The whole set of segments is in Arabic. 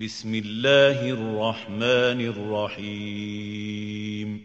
بسم الله الرحمن الرحيم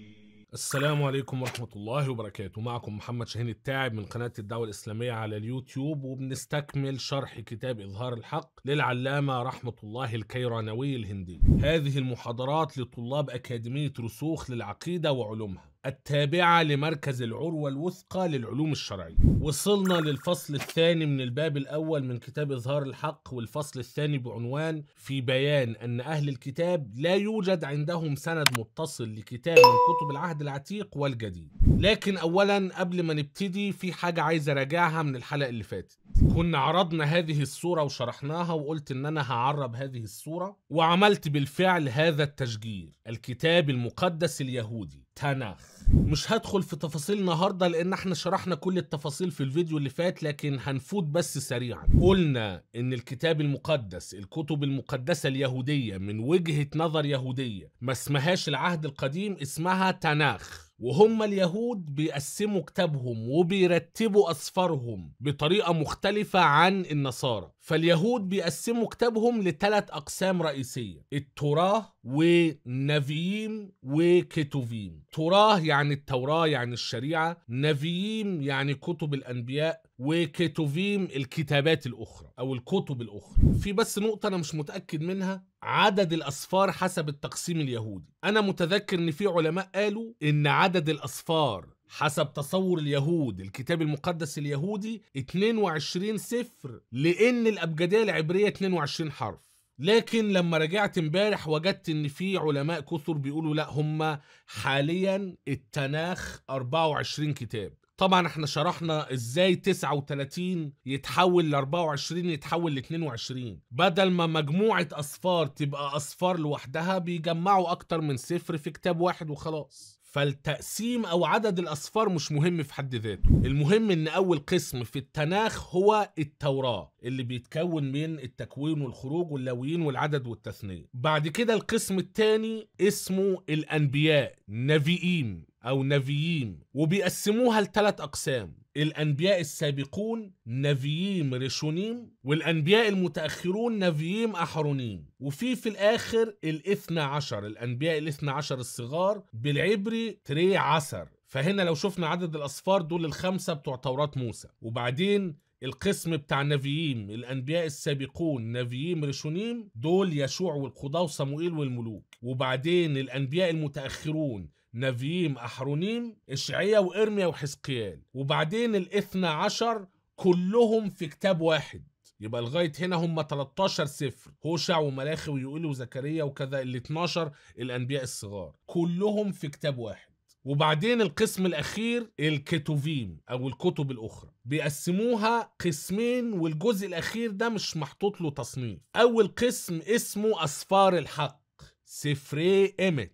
السلام عليكم ورحمة الله وبركاته معكم محمد شاهين التاعب من قناة الدعوة الإسلامية على اليوتيوب وبنستكمل شرح كتاب إظهار الحق للعلامة رحمة الله الكيرانوي الهندي هذه المحاضرات لطلاب أكاديمية رسوخ للعقيدة وعلومها التابعة لمركز العروة الوثقى للعلوم الشرعية وصلنا للفصل الثاني من الباب الأول من كتاب إظهار الحق والفصل الثاني بعنوان في بيان أن أهل الكتاب لا يوجد عندهم سند متصل لكتاب من كتب العهد العتيق والجديد لكن أولا قبل ما نبتدي في حاجة عايز أراجعها من الحلقة اللي فاتت كنا عرضنا هذه الصورة وشرحناها وقلت ان انا هعرب هذه الصورة وعملت بالفعل هذا التشجير الكتاب المقدس اليهودي تناخ مش هدخل في تفاصيل النهارده لان احنا شرحنا كل التفاصيل في الفيديو اللي فات لكن هنفوت بس سريعا قلنا ان الكتاب المقدس الكتب المقدسه اليهوديه من وجهه نظر يهوديه ما اسمهاش العهد القديم اسمها تناخ وهم اليهود بيقسموا كتابهم وبيرتبوا أسفارهم بطريقة مختلفة عن النصارى فاليهود بيقسموا كتابهم لثلاث أقسام رئيسية التوراة ونفييم وكتوفيم توراه يعني التوراة يعني الشريعة نفييم يعني كتب الأنبياء وكيتوفيم الكتابات الاخرى او الكتب الاخرى في بس نقطه انا مش متاكد منها عدد الأصفار حسب التقسيم اليهودي أنا متذكر إن في علماء قالوا إن عدد الأصفار حسب تصور اليهود الكتاب المقدس اليهودي 22 سفر لأن الأبجدية العبرية 22 حرف لكن لما رجعت امبارح وجدت ان في علماء كثر بيقولوا لا هم حاليا التناخ 24 كتاب طبعا احنا شرحنا ازاي 39 يتحول ل 24 يتحول ل 22 بدل ما مجموعة اصفار تبقى اصفار لوحدها بيجمعوا اكتر من صفر في كتاب واحد وخلاص فالتقسيم او عدد الاصفار مش مهم في حد ذاته المهم ان اول قسم في التناخ هو التوراة اللي بيتكون من التكوين والخروج واللويين والعدد والتثنية بعد كده القسم الثاني اسمه الانبياء نبيين أو نبيين وبيقسموها لثلاث أقسام الأنبياء السابقون نبيين ريشونيم والأنبياء المتأخرون نبيين أحرونيم وفي في الآخر الاثنى عشر الأنبياء الاثنى عشر الصغار بالعبري تري عسر فهنا لو شفنا عدد الأصفار دول الخمسة بتوع توراة موسى وبعدين القسم بتاع نبيين الانبياء السابقون نبيين ريشونيم دول يشوع والقضاة وصموئيل والملوك وبعدين الانبياء المتاخرون نفييم أحرونيم إشعيا وإرميا وحزقيال وبعدين الاثنى عشر كلهم في كتاب واحد يبقى لغاية هنا هم 13 سفر هوشع وملاخي ويقول وزكريا وكذا ال 12 الأنبياء الصغار كلهم في كتاب واحد وبعدين القسم الأخير الكتوفيم أو الكتب الأخرى بيقسموها قسمين والجزء الأخير ده مش محطوط له تصنيف أول قسم اسمه أسفار الحق سفري إيمت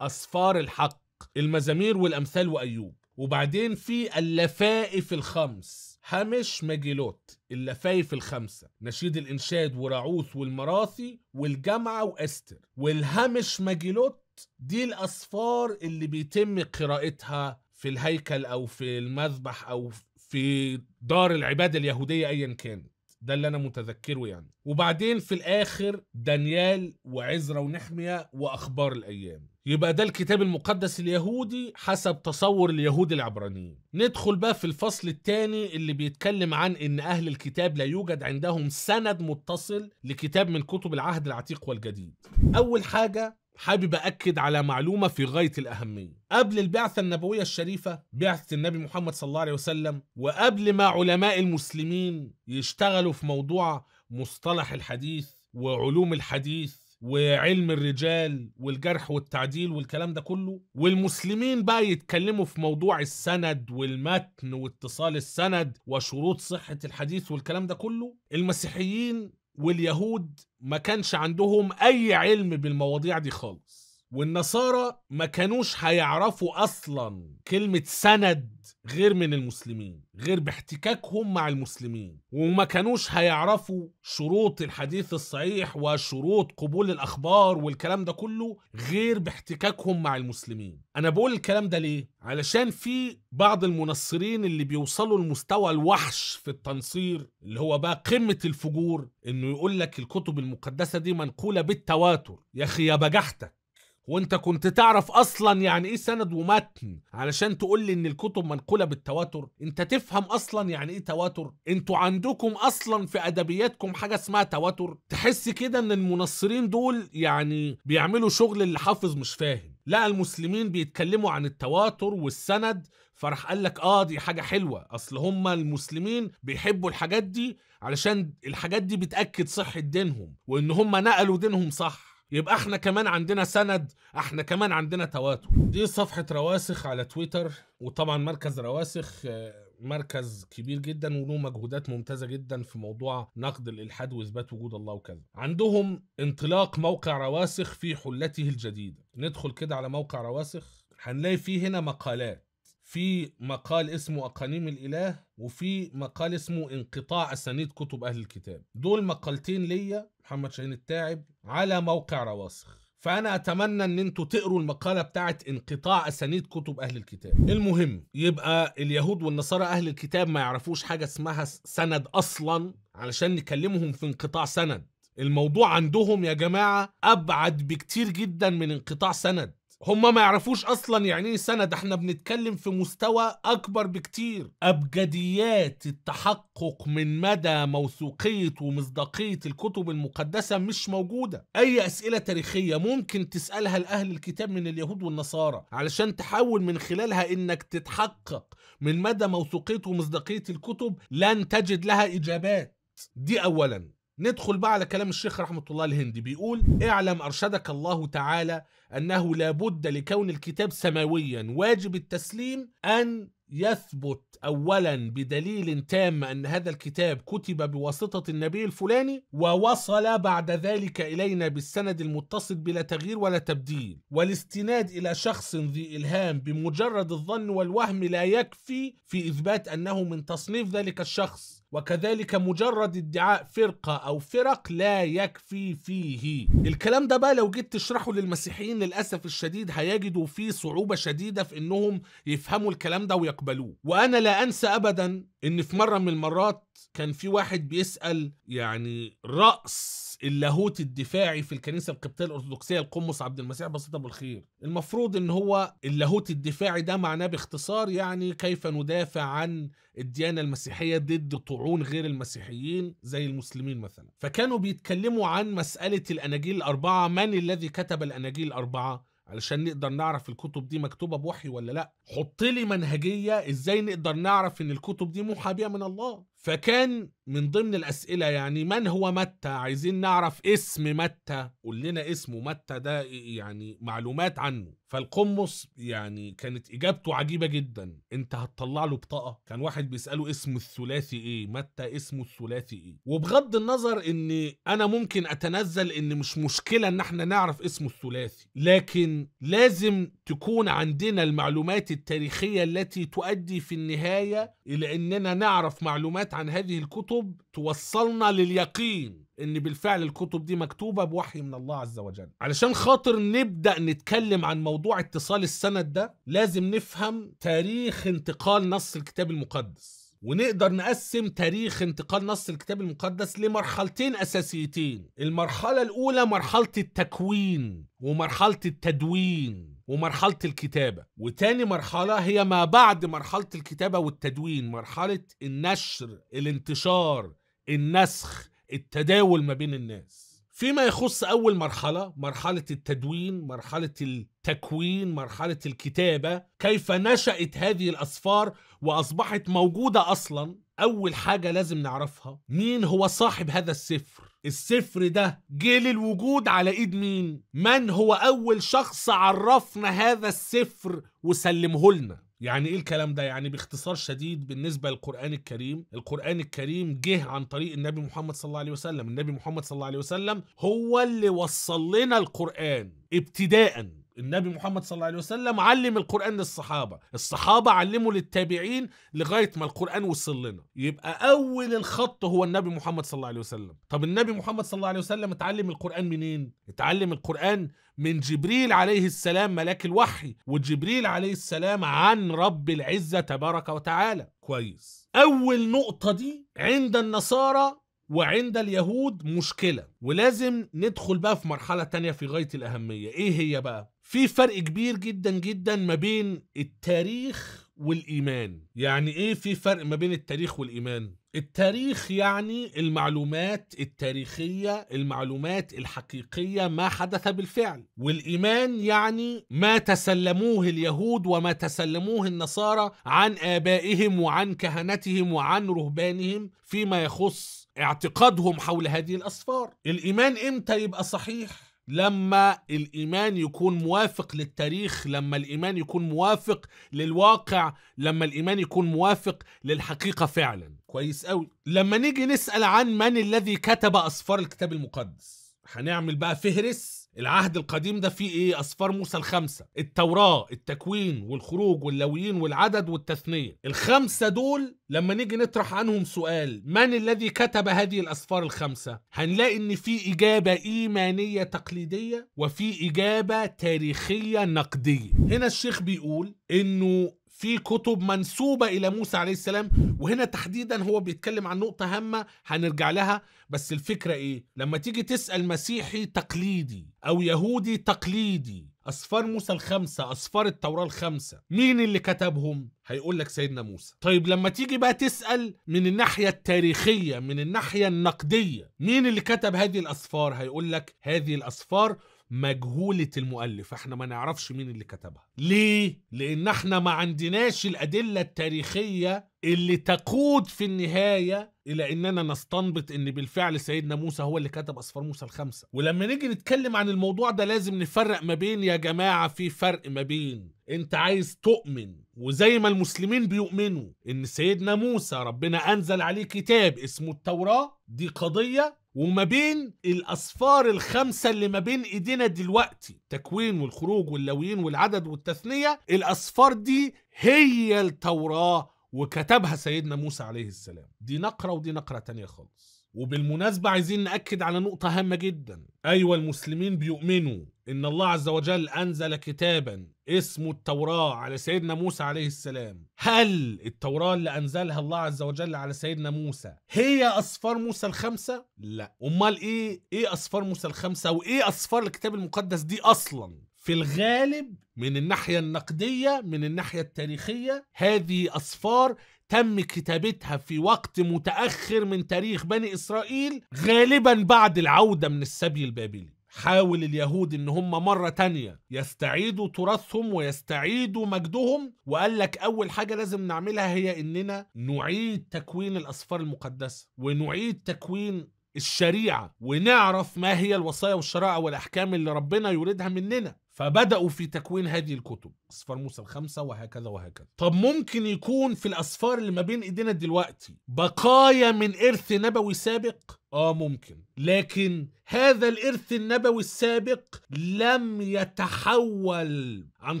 أصفار الحق المزامير والأمثال وأيوب وبعدين في اللفائف الخمس هامش ماجيلوت اللفايف الخمسة نشيد الإنشاد وراعوث والمراثي والجامعة وأستر والهامش ماجيلوت دي الأصفار اللي بيتم قراءتها في الهيكل أو في المذبح أو في دار العبادة اليهودية أيا كانت ده اللي أنا متذكره يعني وبعدين في الآخر دانيال وعزرة ونحمية وأخبار الأيام يبقى ده الكتاب المقدس اليهودي حسب تصور اليهود العبرانيين ندخل بقى في الفصل الثاني اللي بيتكلم عن ان اهل الكتاب لا يوجد عندهم سند متصل لكتاب من كتب العهد العتيق والجديد اول حاجه حابب أكد على معلومة في غاية الأهمية قبل البعثة النبوية الشريفة بعثة النبي محمد صلى الله عليه وسلم وقبل ما علماء المسلمين يشتغلوا في موضوع مصطلح الحديث وعلوم الحديث وعلم الرجال والجرح والتعديل والكلام ده كله والمسلمين بقى يتكلموا في موضوع السند والمتن واتصال السند وشروط صحة الحديث والكلام ده كله المسيحيين واليهود ما كانش عندهم أي علم بالمواضيع دي خالص والنصارى ما كانوش هيعرفوا اصلا كلمه سند غير من المسلمين غير باحتكاكهم مع المسلمين وما كانوش هيعرفوا شروط الحديث الصحيح وشروط قبول الاخبار والكلام ده كله غير باحتكاكهم مع المسلمين انا بقول الكلام ده ليه علشان في بعض المنصرين اللي بيوصلوا لمستوى الوحش في التنصير اللي هو بقى قمه الفجور انه يقول لك الكتب المقدسه دي منقوله بالتواتر يا اخي يا بجحتك وانت كنت تعرف اصلا يعني ايه سند ومتن علشان تقول لي ان الكتب منقوله بالتواتر انت تفهم اصلا يعني ايه تواتر انتوا عندكم اصلا في ادبياتكم حاجه اسمها تواتر تحس كده ان المنصرين دول يعني بيعملوا شغل اللي حافظ مش فاهم لا المسلمين بيتكلموا عن التواتر والسند فراح قال لك اه دي حاجه حلوه اصل هم المسلمين بيحبوا الحاجات دي علشان الحاجات دي بتاكد صحه دينهم وان هم نقلوا دينهم صح يبقى احنا كمان عندنا سند احنا كمان عندنا تواتر دي صفحة رواسخ على تويتر وطبعا مركز رواسخ آه، مركز كبير جدا وله مجهودات ممتازه جدا في موضوع نقد الالحاد واثبات وجود الله وكذا عندهم انطلاق موقع رواسخ في حلته الجديده ندخل كده على موقع رواسخ هنلاقي فيه هنا مقالات في مقال اسمه أقانيم الإله وفي مقال اسمه انقطاع أسانيد كتب أهل الكتاب دول مقالتين ليا محمد شاهين التاعب على موقع رواسخ فأنا أتمنى إن أنتوا تقروا المقالة بتاعت انقطاع أسانيد كتب أهل الكتاب. المهم يبقى اليهود والنصارى أهل الكتاب ما يعرفوش حاجة اسمها سند أصلاً علشان نكلمهم في انقطاع سند. الموضوع عندهم يا جماعة أبعد بكتير جدا من انقطاع سند هم ما يعرفوش اصلا يعني ايه سند احنا بنتكلم في مستوى اكبر بكتير ابجديات التحقق من مدى موثوقيه ومصداقيه الكتب المقدسه مش موجوده اي اسئله تاريخيه ممكن تسالها لاهل الكتاب من اليهود والنصارى علشان تحاول من خلالها انك تتحقق من مدى موثوقيه ومصداقيه الكتب لن تجد لها اجابات دي اولا ندخل بقى على كلام الشيخ رحمه الله الهندي بيقول اعلم ارشدك الله تعالى أنه لابد لكون الكتاب سماويا واجب التسليم أن يثبت اولا بدليل تام ان هذا الكتاب كتب بواسطه النبي الفلاني ووصل بعد ذلك الينا بالسند المتصل بلا تغيير ولا تبديل والاستناد الى شخص ذي الهام بمجرد الظن والوهم لا يكفي في اثبات انه من تصنيف ذلك الشخص وكذلك مجرد ادعاء فرقة أو فرق لا يكفي فيه الكلام ده بقى لو جيت تشرحه للمسيحيين للأسف الشديد هيجدوا فيه صعوبة شديدة في إنهم يفهموا الكلام ده ويقبلوه وأنا لا أنسى أبدا إن في مرة من المرات كان في واحد بيسال يعني راس اللاهوت الدفاعي في الكنيسه القبطيه الارثوذكسيه القمص عبد المسيح بسيط ابو الخير المفروض ان هو اللاهوت الدفاعي ده معناه باختصار يعني كيف ندافع عن الديانه المسيحيه ضد طعون غير المسيحيين زي المسلمين مثلا فكانوا بيتكلموا عن مساله الاناجيل الاربعه من الذي كتب الاناجيل الاربعه علشان نقدر نعرف الكتب دي مكتوبه بوحي ولا لا حط لي منهجيه ازاي نقدر نعرف ان الكتب دي موحى بيها من الله فكان من ضمن الأسئلة يعني من هو متى عايزين نعرف اسم متى قول لنا اسمه متى ده يعني معلومات عنه فالقمص يعني كانت إجابته عجيبة جدا انت هتطلع له بطاقة كان واحد بيسأله اسم الثلاثي ايه متى اسمه الثلاثي ايه وبغض النظر ان انا ممكن اتنزل ان مش مشكلة ان احنا نعرف اسمه الثلاثي لكن لازم تكون عندنا المعلومات التاريخية التي تؤدي في النهاية الى اننا نعرف معلومات عن هذه الكتب الكتب توصلنا لليقين ان بالفعل الكتب دي مكتوبه بوحي من الله عز وجل علشان خاطر نبدا نتكلم عن موضوع اتصال السند ده لازم نفهم تاريخ انتقال نص الكتاب المقدس ونقدر نقسم تاريخ انتقال نص الكتاب المقدس لمرحلتين اساسيتين المرحله الاولى مرحله التكوين ومرحله التدوين ومرحلة الكتابة وتاني مرحلة هي ما بعد مرحلة الكتابة والتدوين مرحلة النشر الانتشار النسخ التداول ما بين الناس فيما يخص أول مرحلة مرحلة التدوين مرحلة التكوين مرحلة الكتابة كيف نشأت هذه الأسفار وأصبحت موجودة أصلا أول حاجة لازم نعرفها مين هو صاحب هذا السفر السفر ده جه للوجود على ايد مين من هو اول شخص عرفنا هذا السفر وسلمه لنا يعني ايه الكلام ده يعني باختصار شديد بالنسبه للقران الكريم القران الكريم جه عن طريق النبي محمد صلى الله عليه وسلم النبي محمد صلى الله عليه وسلم هو اللي وصل لنا القران ابتداء النبي محمد صلى الله عليه وسلم علم القرآن للصحابة الصحابة علموا للتابعين لغاية ما القرآن وصل لنا يبقى أول الخط هو النبي محمد صلى الله عليه وسلم طب النبي محمد صلى الله عليه وسلم اتعلم القرآن منين؟ اتعلم القرآن من جبريل عليه السلام ملاك الوحي وجبريل عليه السلام عن رب العزة تبارك وتعالى كويس أول نقطة دي عند النصارى وعند اليهود مشكلة ولازم ندخل بقى في مرحلة تانية في غاية الأهمية إيه هي بقى؟ في فرق كبير جدا جدا ما بين التاريخ والايمان يعني ايه في فرق ما بين التاريخ والايمان التاريخ يعني المعلومات التاريخية المعلومات الحقيقية ما حدث بالفعل والإيمان يعني ما تسلموه اليهود وما تسلموه النصارى عن آبائهم وعن كهنتهم وعن رهبانهم فيما يخص اعتقادهم حول هذه الأسفار الإيمان إمتى يبقى صحيح لما الايمان يكون موافق للتاريخ لما الايمان يكون موافق للواقع لما الايمان يكون موافق للحقيقه فعلا كويس قوي لما نيجي نسال عن من الذي كتب اسفار الكتاب المقدس هنعمل بقى فهرس العهد القديم ده فيه ايه اسفار موسى الخمسه التوراه التكوين والخروج واللويين والعدد والتثنيه الخمسه دول لما نيجي نطرح عنهم سؤال من الذي كتب هذه الاسفار الخمسه هنلاقي ان في اجابه ايمانيه تقليديه وفي اجابه تاريخيه نقديه هنا الشيخ بيقول انه في كتب منسوبة إلى موسى عليه السلام وهنا تحديدا هو بيتكلم عن نقطة هامة هنرجع لها بس الفكرة إيه؟ لما تيجي تسأل مسيحي تقليدي أو يهودي تقليدي أسفار موسى الخمسة أسفار التوراة الخمسة مين اللي كتبهم؟ هيقول لك سيدنا موسى طيب لما تيجي بقى تسأل من الناحية التاريخية من الناحية النقدية مين اللي كتب هذه الأسفار؟ هيقول لك هذه الأسفار مجهولة المؤلف احنا ما نعرفش مين اللي كتبها ليه؟ لان احنا ما عندناش الادلة التاريخية اللي تقود في النهاية إلى أننا نستنبط أن بالفعل سيدنا موسى هو اللي كتب أسفار موسى الخمسة ولما نيجي نتكلم عن الموضوع ده لازم نفرق ما بين يا جماعة في فرق ما بين أنت عايز تؤمن وزي ما المسلمين بيؤمنوا ان سيدنا موسى ربنا انزل عليه كتاب اسمه التوراة دي قضية وما بين الأصفار الخمسة اللي ما بين إيدينا دلوقتي تكوين والخروج واللويين والعدد والتثنية الأصفار دي هي التوراة وكتبها سيدنا موسى عليه السلام دي نقرة ودي نقرة تانية خالص وبالمناسبة عايزين نأكد على نقطة هامة جدا أيوة المسلمين بيؤمنوا إن الله عز وجل أنزل كتابا اسمه التوراة على سيدنا موسى عليه السلام هل التوراة اللي أنزلها الله عز وجل على سيدنا موسى هي أصفار موسى الخمسة؟ لا أمال إيه إيه أصفار موسى الخمسة وإيه أصفار الكتاب المقدس دي أصلاً؟ في الغالب من الناحية النقدية من الناحية التاريخية هذه أصفار تم كتابتها في وقت متأخر من تاريخ بني إسرائيل غالبا بعد العودة من السبي البابلي حاول اليهود ان هم مرة تانية يستعيدوا تراثهم ويستعيدوا مجدهم وقال لك اول حاجة لازم نعملها هي اننا نعيد تكوين الاسفار المقدسة ونعيد تكوين الشريعة ونعرف ما هي الوصايا والشرائع والأحكام اللي ربنا يريدها مننا فبدأوا في تكوين هذه الكتب أسفار موسى الخمسة وهكذا وهكذا طب ممكن يكون في الأسفار اللي ما بين إيدينا دلوقتي بقايا من إرث نبوي سابق اه ممكن لكن هذا الارث النبوي السابق لم يتحول عن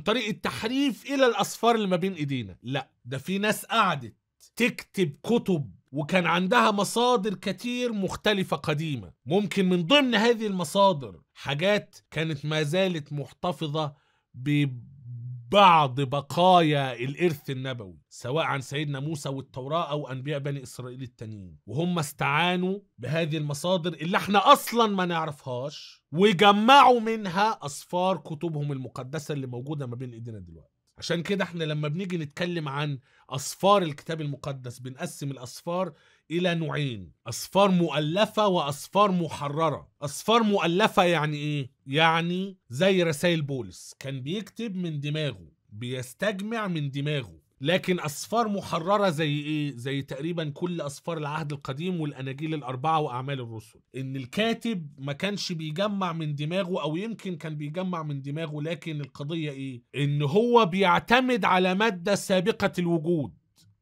طريق التحريف الى الاصفار اللي ما بين ايدينا لا ده في ناس قعدت تكتب كتب وكان عندها مصادر كتير مختلفة قديمة ممكن من ضمن هذه المصادر حاجات كانت ما زالت محتفظة بعض بقايا الإرث النبوي سواء عن سيدنا موسى والتوراة أو أنبياء بني إسرائيل التانيين وهم استعانوا بهذه المصادر اللي احنا أصلا ما نعرفهاش وجمعوا منها أصفار كتبهم المقدسة اللي موجودة ما بين إيدينا دلوقتي عشان كده احنا لما بنيجي نتكلم عن أصفار الكتاب المقدس بنقسم الأصفار إلى نوعين أصفار مؤلفة وأصفار محررة أصفار مؤلفة يعني إيه؟ يعني زي رسائل بولس كان بيكتب من دماغه بيستجمع من دماغه لكن أصفار محررة زي إيه؟ زي تقريبا كل أصفار العهد القديم والأناجيل الأربعة وأعمال الرسل إن الكاتب ما كانش بيجمع من دماغه أو يمكن كان بيجمع من دماغه لكن القضية إيه؟ إن هو بيعتمد على مادة سابقة الوجود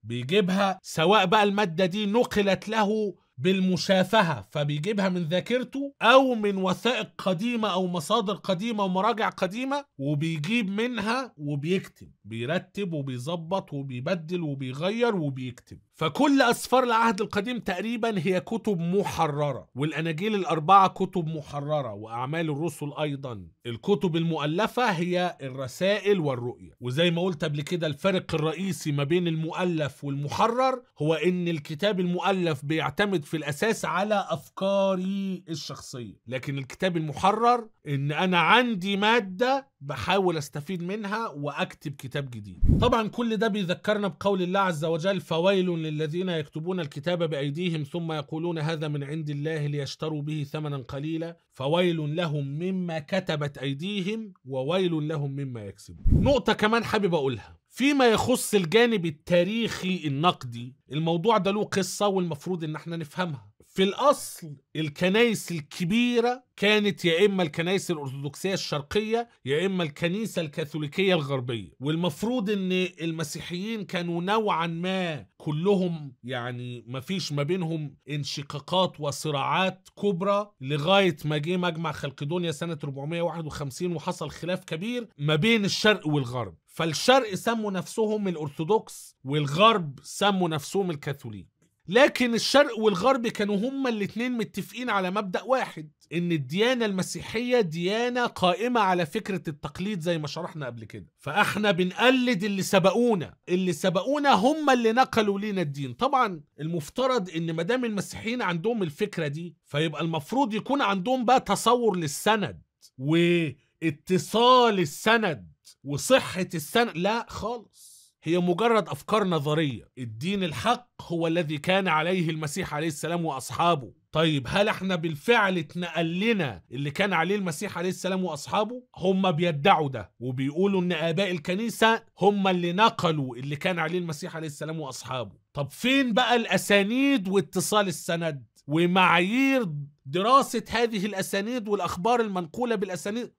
بيجيبها سواء بقى المادة دي نقلت له بالمشافهه فبيجيبها من ذاكرته او من وثائق قديمه او مصادر قديمه ومراجع قديمه وبيجيب منها وبيكتب بيرتب وبيظبط وبيبدل وبيغير وبيكتب فكل أسفار العهد القديم تقريبا هي كتب محررة والأناجيل الأربعة كتب محررة وأعمال الرسل أيضا الكتب المؤلفة هي الرسائل والرؤية وزي ما قلت قبل كده الفرق الرئيسي ما بين المؤلف والمحرر هو إن الكتاب المؤلف بيعتمد في الأساس على أفكاري الشخصية لكن الكتاب المحرر إن أنا عندي مادة بحاول استفيد منها واكتب كتاب جديد طبعا كل ده بيذكرنا بقول الله عز وجل فويل للذين يكتبون الكتاب بايديهم ثم يقولون هذا من عند الله ليشتروا به ثمنا قليلا فويل لهم مما كتبت ايديهم وويل لهم مما يكسبون نقطه كمان حابب اقولها فيما يخص الجانب التاريخي النقدي الموضوع ده له قصه والمفروض ان احنا نفهمها في الاصل الكنائس الكبيره كانت يا اما الكنائس الارثوذكسيه الشرقيه يا اما الكنيسه الكاثوليكيه الغربيه والمفروض ان المسيحيين كانوا نوعا ما كلهم يعني ما فيش ما بينهم انشقاقات وصراعات كبرى لغايه ما جه مجمع خلقدونيا سنه 451 وحصل خلاف كبير ما بين الشرق والغرب فالشرق سموا نفسهم الارثوذكس والغرب سموا نفسهم الكاثوليك لكن الشرق والغرب كانوا هما الاتنين متفقين على مبدأ واحد ان الديانة المسيحية ديانة قائمة على فكرة التقليد زي ما شرحنا قبل كده فاحنا بنقلد اللي سبقونا اللي سبقونا هما اللي نقلوا لنا الدين طبعا المفترض ان ما دام المسيحيين عندهم الفكرة دي فيبقى المفروض يكون عندهم بقى تصور للسند واتصال السند وصحة السند لا خالص هي مجرد أفكار نظرية الدين الحق هو الذي كان عليه المسيح عليه السلام وأصحابه طيب هل احنا بالفعل اتنقل لنا اللي كان عليه المسيح عليه السلام واصحابه هم بيدعوا ده وبيقولوا ان اباء الكنيسه هم اللي نقلوا اللي كان عليه المسيح عليه السلام واصحابه طب فين بقى الاسانيد واتصال السند ومعايير دراسه هذه الاسانيد والاخبار المنقوله بالاسانيد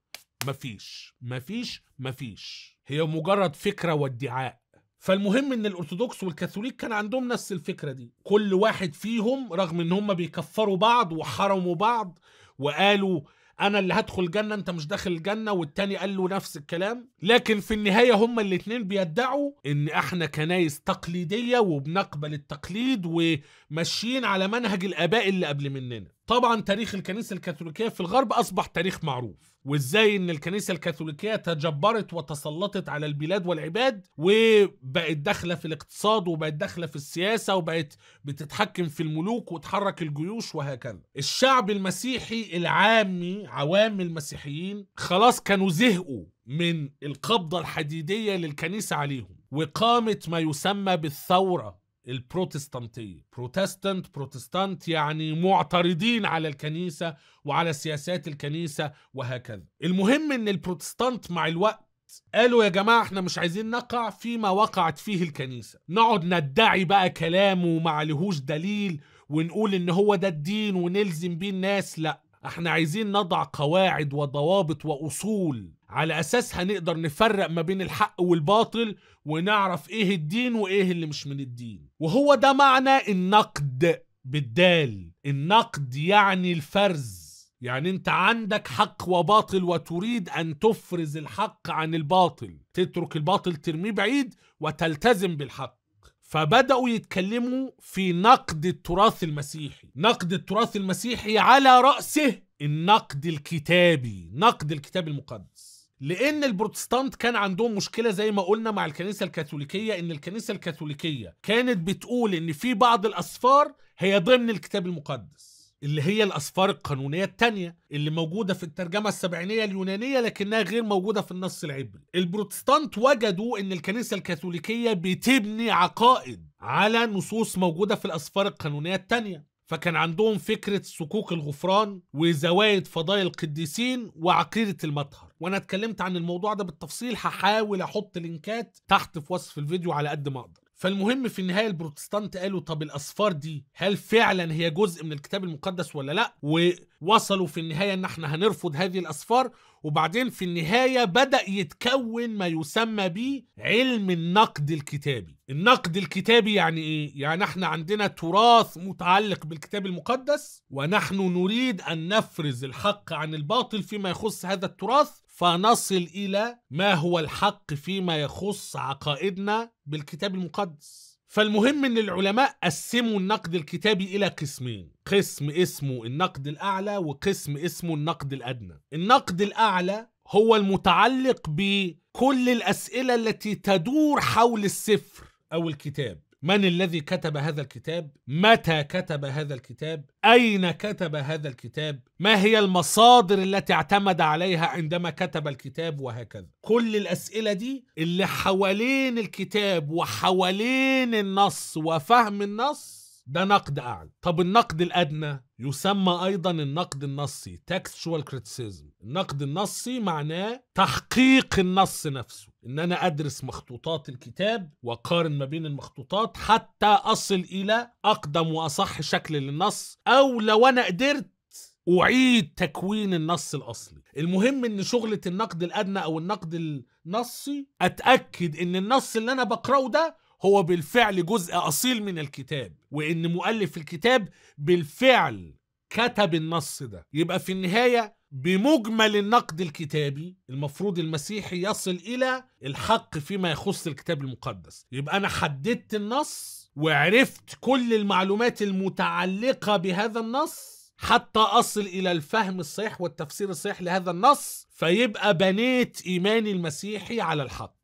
مفيش مفيش مفيش هي مجرد فكره وادعاء فالمهم ان الارثوذكس والكاثوليك كان عندهم نفس الفكره دي كل واحد فيهم رغم ان هم بيكفروا بعض وحرموا بعض وقالوا انا اللي هدخل الجنه انت مش داخل الجنه والتاني قال له نفس الكلام لكن في النهايه هما الاتنين بيدعوا ان احنا كنايس تقليديه وبنقبل التقليد وماشيين على منهج الاباء اللي قبل مننا طبعا تاريخ الكنيسة الكاثوليكية في الغرب أصبح تاريخ معروف وإزاي إن الكنيسة الكاثوليكية تجبرت وتسلطت على البلاد والعباد وبقت داخلة في الاقتصاد وبقت داخلة في السياسة وبقت بتتحكم في الملوك وتحرك الجيوش وهكذا الشعب المسيحي العامي عوام المسيحيين خلاص كانوا زهقوا من القبضة الحديدية للكنيسة عليهم وقامت ما يسمى بالثورة البروتستانتية بروتستانت بروتستانت يعني معترضين على الكنيسة وعلى سياسات الكنيسة وهكذا المهم ان البروتستانت مع الوقت قالوا يا جماعة احنا مش عايزين نقع فيما وقعت فيه الكنيسة نقعد ندعي بقى كلام وما لهوش دليل ونقول ان هو ده الدين ونلزم بيه الناس لا احنا عايزين نضع قواعد وضوابط واصول على اساسها نقدر نفرق ما بين الحق والباطل ونعرف ايه الدين وايه اللي مش من الدين وهو ده معنى النقد بالدال النقد يعني الفرز يعني انت عندك حق وباطل وتريد ان تفرز الحق عن الباطل تترك الباطل ترميه بعيد وتلتزم بالحق فبدأوا يتكلموا في نقد التراث المسيحي نقد التراث المسيحي على رأسه النقد الكتابي نقد الكتاب المقدس لان البروتستانت كان عندهم مشكله زي ما قلنا مع الكنيسه الكاثوليكيه ان الكنيسه الكاثوليكيه كانت بتقول ان في بعض الاسفار هي ضمن الكتاب المقدس اللي هي الاسفار القانونيه الثانيه اللي موجوده في الترجمه السبعينيه اليونانيه لكنها غير موجوده في النص العبري البروتستانت وجدوا ان الكنيسه الكاثوليكيه بتبني عقائد على نصوص موجوده في الاسفار القانونيه الثانيه فكان عندهم فكره صكوك الغفران وزوايد فضائل القديسين وعقيده المطهر وانا اتكلمت عن الموضوع ده بالتفصيل هحاول احط لينكات تحت في وصف الفيديو على قد ما اقدر فالمهم في النهايه البروتستانت قالوا طب الاسفار دي هل فعلا هي جزء من الكتاب المقدس ولا لا ووصلوا في النهايه ان احنا هنرفض هذه الاسفار وبعدين في النهايه بدا يتكون ما يسمى به علم النقد الكتابي النقد الكتابي يعني ايه يعني احنا عندنا تراث متعلق بالكتاب المقدس ونحن نريد ان نفرز الحق عن الباطل فيما يخص هذا التراث فنصل إلى ما هو الحق فيما يخص عقائدنا بالكتاب المقدس فالمهم ان العلماء قسموا النقد الكتابي الى قسمين قسم اسمه النقد الاعلى وقسم اسمه النقد الادنى النقد الاعلى هو المتعلق بكل الاسئله التي تدور حول السفر او الكتاب من الذي كتب هذا الكتاب متى كتب هذا الكتاب اين كتب هذا الكتاب ما هي المصادر التي اعتمد عليها عندما كتب الكتاب وهكذا كل الاسئله دي اللي حوالين الكتاب وحوالين النص وفهم النص ده نقد اعلى طب النقد الادنى يسمى ايضا النقد النصي textual criticism النقد النصي معناه تحقيق النص نفسه ان انا ادرس مخطوطات الكتاب واقارن ما بين المخطوطات حتى اصل الى اقدم واصح شكل للنص او لو انا قدرت اعيد تكوين النص الاصلي المهم ان شغله النقد الادنى او النقد النصي اتاكد ان النص اللي انا بقراه ده هو بالفعل جزء اصيل من الكتاب وان مؤلف الكتاب بالفعل كتب النص ده يبقى في النهايه بمجمل النقد الكتابي المفروض المسيحي يصل إلى الحق فيما يخص الكتاب المقدس يبقى أنا حددت النص وعرفت كل المعلومات المتعلقة بهذا النص حتى أصل إلى الفهم الصحيح والتفسير الصحيح لهذا النص فيبقى بنيت إيماني المسيحي على الحق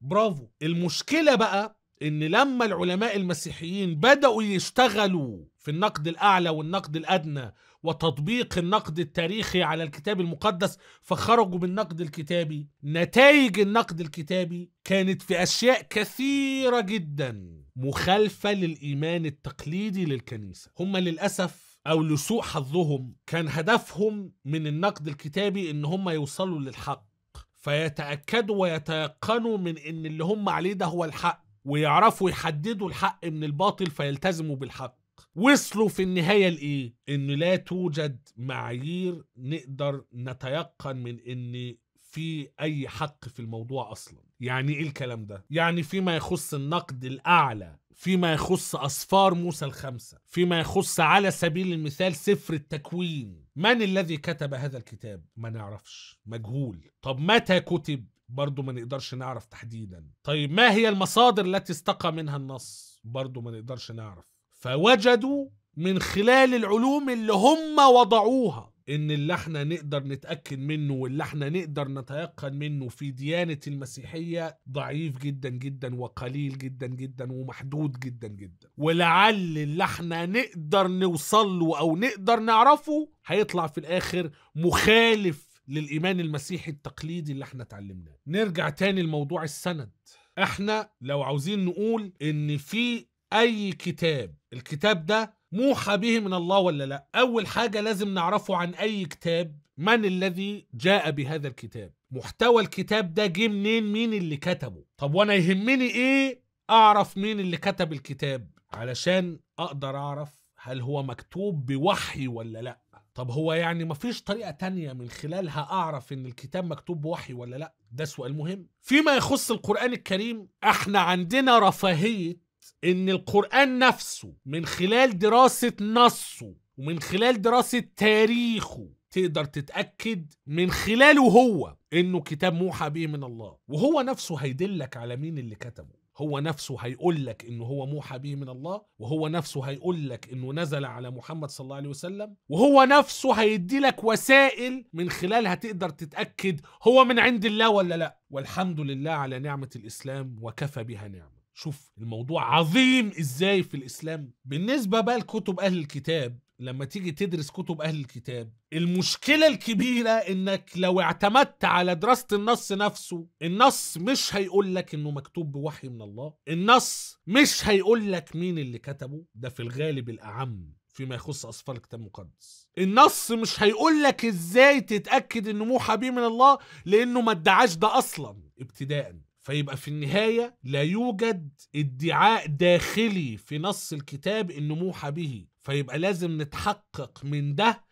برافو المشكلة بقى إن لما العلماء المسيحيين بدأوا يشتغلوا في النقد الأعلى والنقد الأدنى وتطبيق النقد التاريخي على الكتاب المقدس فخرجوا بالنقد الكتابي نتائج النقد الكتابي كانت في أشياء كثيرة جدا مخالفة للإيمان التقليدي للكنيسة هم للأسف أو لسوء حظهم كان هدفهم من النقد الكتابي إن هم يوصلوا للحق فيتأكدوا ويتيقنوا من إن اللي هم عليه ده هو الحق ويعرفوا يحددوا الحق من الباطل فيلتزموا بالحق وصلوا في النهاية لإيه؟ إن لا توجد معايير نقدر نتيقن من إن في أي حق في الموضوع أصلا يعني إيه الكلام ده؟ يعني فيما يخص النقد الأعلى فيما يخص أسفار موسى الخمسة فيما يخص على سبيل المثال سفر التكوين من الذي كتب هذا الكتاب؟ ما نعرفش مجهول طب متى كتب؟ برضه ما نقدرش نعرف تحديدا طيب ما هي المصادر التي استقى منها النص؟ برضه ما نقدرش نعرف فوجدوا من خلال العلوم اللي هم وضعوها ان اللي احنا نقدر نتاكد منه واللي احنا نقدر نتيقن منه في ديانه المسيحيه ضعيف جدا جدا وقليل جدا جدا ومحدود جدا جدا ولعل اللي احنا نقدر نوصل له او نقدر نعرفه هيطلع في الاخر مخالف للايمان المسيحي التقليدي اللي احنا اتعلمناه نرجع تاني لموضوع السند احنا لو عاوزين نقول ان في اي كتاب الكتاب ده موحى به من الله ولا لا اول حاجه لازم نعرفه عن اي كتاب من الذي جاء بهذا الكتاب محتوى الكتاب ده جه منين مين اللي كتبه طب وانا يهمني ايه اعرف مين اللي كتب الكتاب علشان اقدر اعرف هل هو مكتوب بوحي ولا لا طب هو يعني مفيش طريقة تانية من خلالها أعرف إن الكتاب مكتوب بوحي ولا لأ؟ ده سؤال مهم. فيما يخص القرآن الكريم، إحنا عندنا رفاهية ان القرآن نفسه من خلال دراسة نصه ومن خلال دراسة تاريخه تقدر تتأكد من خلاله هو انه كتاب موحى به من الله وهو نفسه هيدلك على مين اللي كتبه هو نفسه هيقول لك انه هو موحى به من الله وهو نفسه هيقول لك انه نزل على محمد صلى الله عليه وسلم وهو نفسه هيدي لك وسائل من خلالها تقدر تتأكد هو من عند الله ولا لا والحمد لله على نعمة الإسلام وكفى بها نعمة شوف الموضوع عظيم ازاي في الاسلام بالنسبه بقى لكتب اهل الكتاب لما تيجي تدرس كتب اهل الكتاب المشكله الكبيره انك لو اعتمدت على دراسه النص نفسه النص مش هيقول لك انه مكتوب بوحي من الله النص مش هيقول لك مين اللي كتبه ده في الغالب الاعم فيما يخص اسفار الكتاب المقدس النص مش هيقول لك ازاي تتاكد ان موحى بيه من الله لانه ما ادعاش ده اصلا ابتداء فيبقى في النهاية لا يوجد ادعاء داخلي في نص الكتاب موحى به فيبقى لازم نتحقق من ده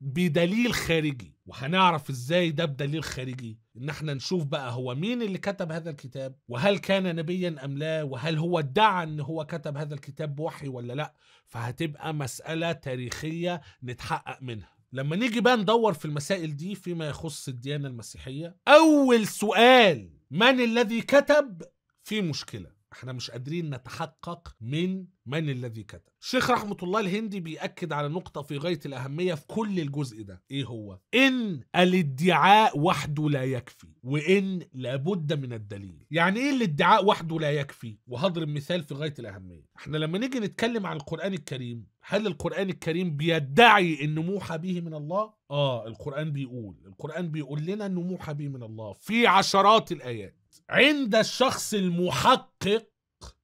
بدليل خارجي وهنعرف ازاي ده بدليل خارجي ان احنا نشوف بقى هو مين اللي كتب هذا الكتاب وهل كان نبيا ام لا وهل هو ادعى ان هو كتب هذا الكتاب بوحي ولا لا فهتبقى مسألة تاريخية نتحقق منها لما نيجي بقى ندور في المسائل دي فيما يخص الديانة المسيحية أول سؤال من الذي كتب في مشكله احنا مش قادرين نتحقق من من الذي كتب الشيخ رحمة الله الهندي بيأكد على نقطة في غاية الأهمية في كل الجزء ده إيه هو؟ إن الادعاء وحده لا يكفي وإن لابد من الدليل يعني إيه الادعاء وحده لا يكفي؟ وهضرب مثال في غاية الأهمية احنا لما نيجي نتكلم عن القرآن الكريم هل القرآن الكريم بيدعي إن موحى به من الله؟ آه القرآن بيقول القرآن بيقول لنا إن موحى به من الله في عشرات الآيات عند الشخص المحقق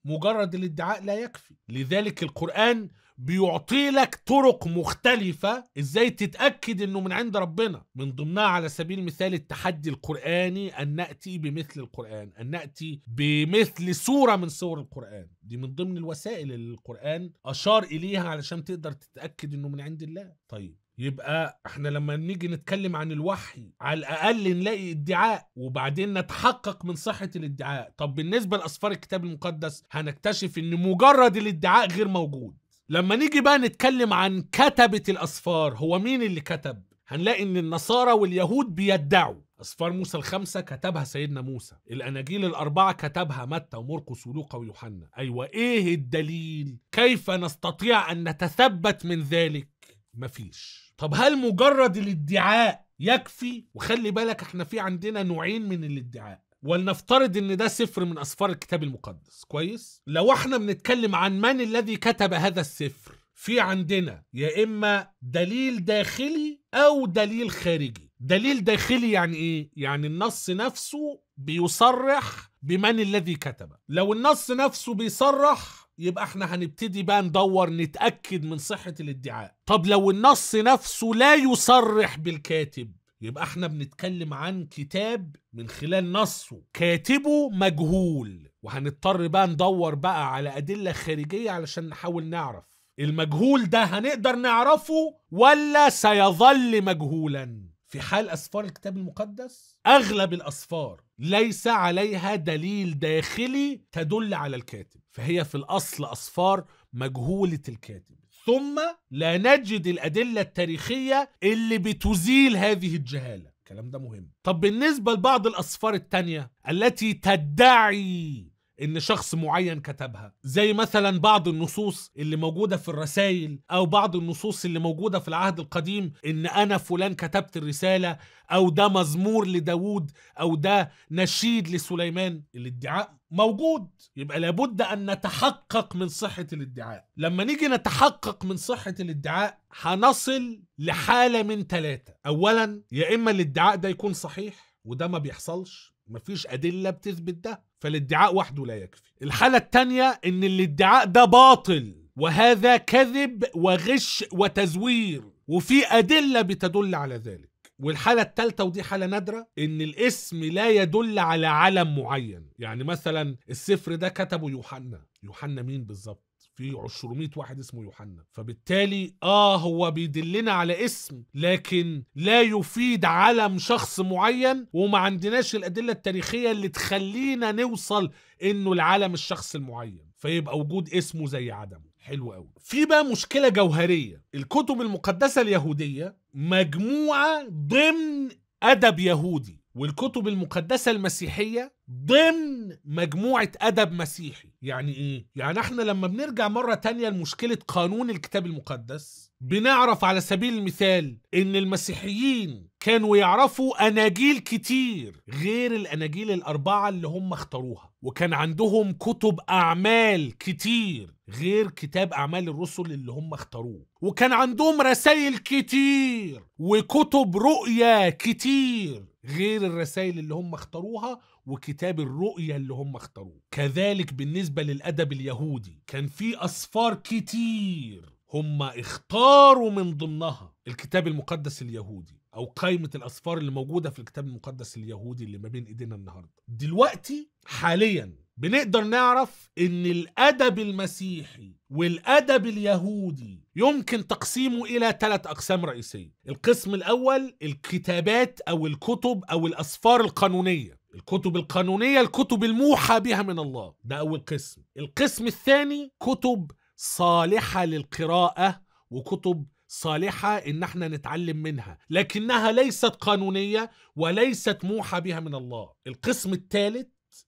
مجرد الادعاء لا يكفي لذلك القرآن بيعطي لك طرق مختلفة ازاي تتأكد انه من عند ربنا من ضمنها على سبيل المثال التحدي القرآني ان نأتي بمثل القرآن ان نأتي بمثل سورة من سور القرآن دي من ضمن الوسائل اللي القرآن أشار إليها علشان تقدر تتأكد انه من عند الله طيب يبقى احنا لما نيجي نتكلم عن الوحي على الاقل نلاقي ادعاء وبعدين نتحقق من صحه الادعاء طب بالنسبه لاسفار الكتاب المقدس هنكتشف ان مجرد الادعاء غير موجود لما نيجي بقى نتكلم عن كتبه الاسفار هو مين اللي كتب هنلاقي ان النصارى واليهود بيدعوا أسفار موسى الخمسة كتبها سيدنا موسى الأناجيل الأربعة كتبها متى ومرقس ولوقا ويوحنا أيوة إيه الدليل كيف نستطيع أن نتثبت من ذلك مفيش طب هل مجرد الادعاء يكفي وخلي بالك احنا في عندنا نوعين من الادعاء ولنفترض ان ده سفر من اسفار الكتاب المقدس كويس لو احنا بنتكلم عن من الذي كتب هذا السفر في عندنا يا اما دليل داخلي او دليل خارجي دليل داخلي يعني ايه يعني النص نفسه بيصرح بمن الذي كتبه لو النص نفسه بيصرح يبقى احنا هنبتدي بقى ندور نتأكد من صحة الادعاء طب لو النص نفسه لا يصرح بالكاتب يبقى احنا بنتكلم عن كتاب من خلال نصه كاتبه مجهول وهنضطر بقى ندور بقى على أدلة خارجية علشان نحاول نعرف المجهول ده هنقدر نعرفه ولا سيظل مجهولاً في حال أسفار الكتاب المقدس أغلب الأسفار ليس عليها دليل داخلي تدل على الكاتب فهي في الأصل أسفار مجهولة الكاتب ثم لا نجد الأدلة التاريخية اللي بتزيل هذه الجهالة الكلام ده مهم طب بالنسبة لبعض الأسفار التانية التي تدعي ان شخص معين كتبها زي مثلا بعض النصوص اللي موجوده في الرسائل او بعض النصوص اللي موجوده في العهد القديم ان انا فلان كتبت الرساله او ده مزمور لداوود او ده نشيد لسليمان الادعاء موجود يبقى لابد ان نتحقق من صحه الادعاء لما نيجي نتحقق من صحه الادعاء هنصل لحاله من ثلاثه اولا يا اما الادعاء ده يكون صحيح وده ما بيحصلش مفيش ادله بتثبت ده فالادعاء وحده لا يكفي الحالة الثانية ان الادعاء ده باطل وهذا كذب وغش وتزوير وفي أدلة بتدل على ذلك والحالة الثالثة ودي حالة نادرة إن الاسم لا يدل على علم معين يعني مثلا السفر ده كتبه يوحنا يوحنا مين بالظبط في 200 واحد اسمه يوحنا فبالتالي اه هو بيدلنا على اسم لكن لا يفيد علم شخص معين وما عندناش الادله التاريخيه اللي تخلينا نوصل انه العالم الشخص المعين فيبقى وجود اسمه زي عدمه حلو قوي في بقى مشكله جوهريه الكتب المقدسه اليهوديه مجموعه ضمن ادب يهودي والكتب المقدسة المسيحية ضمن مجموعة أدب مسيحي يعني إيه؟ يعني إحنا لما بنرجع مرة تانية لمشكلة قانون الكتاب المقدس بنعرف على سبيل المثال ان المسيحيين كانوا يعرفوا اناجيل كتير غير الاناجيل الاربعه اللي هم اختاروها وكان عندهم كتب اعمال كتير غير كتاب اعمال الرسل اللي هم اختاروه وكان عندهم رسائل كتير وكتب رؤيا كتير غير الرسائل اللي هم اختاروها وكتاب الرؤيا اللي هم اختاروه كذلك بالنسبة للأدب اليهودي كان في أسفار كتير هم اختاروا من ضمنها الكتاب المقدس اليهودي او قائمه الاسفار اللي موجوده في الكتاب المقدس اليهودي اللي ما بين ايدينا النهارده دلوقتي حاليا بنقدر نعرف ان الادب المسيحي والادب اليهودي يمكن تقسيمه الى ثلاث اقسام رئيسيه القسم الاول الكتابات او الكتب او الاسفار القانونيه الكتب القانونيه الكتب الموحى بها من الله ده اول قسم القسم الثاني كتب صالحة للقراءة وكتب صالحة إن احنا نتعلم منها لكنها ليست قانونية وليست موحى بها من الله القسم الثالث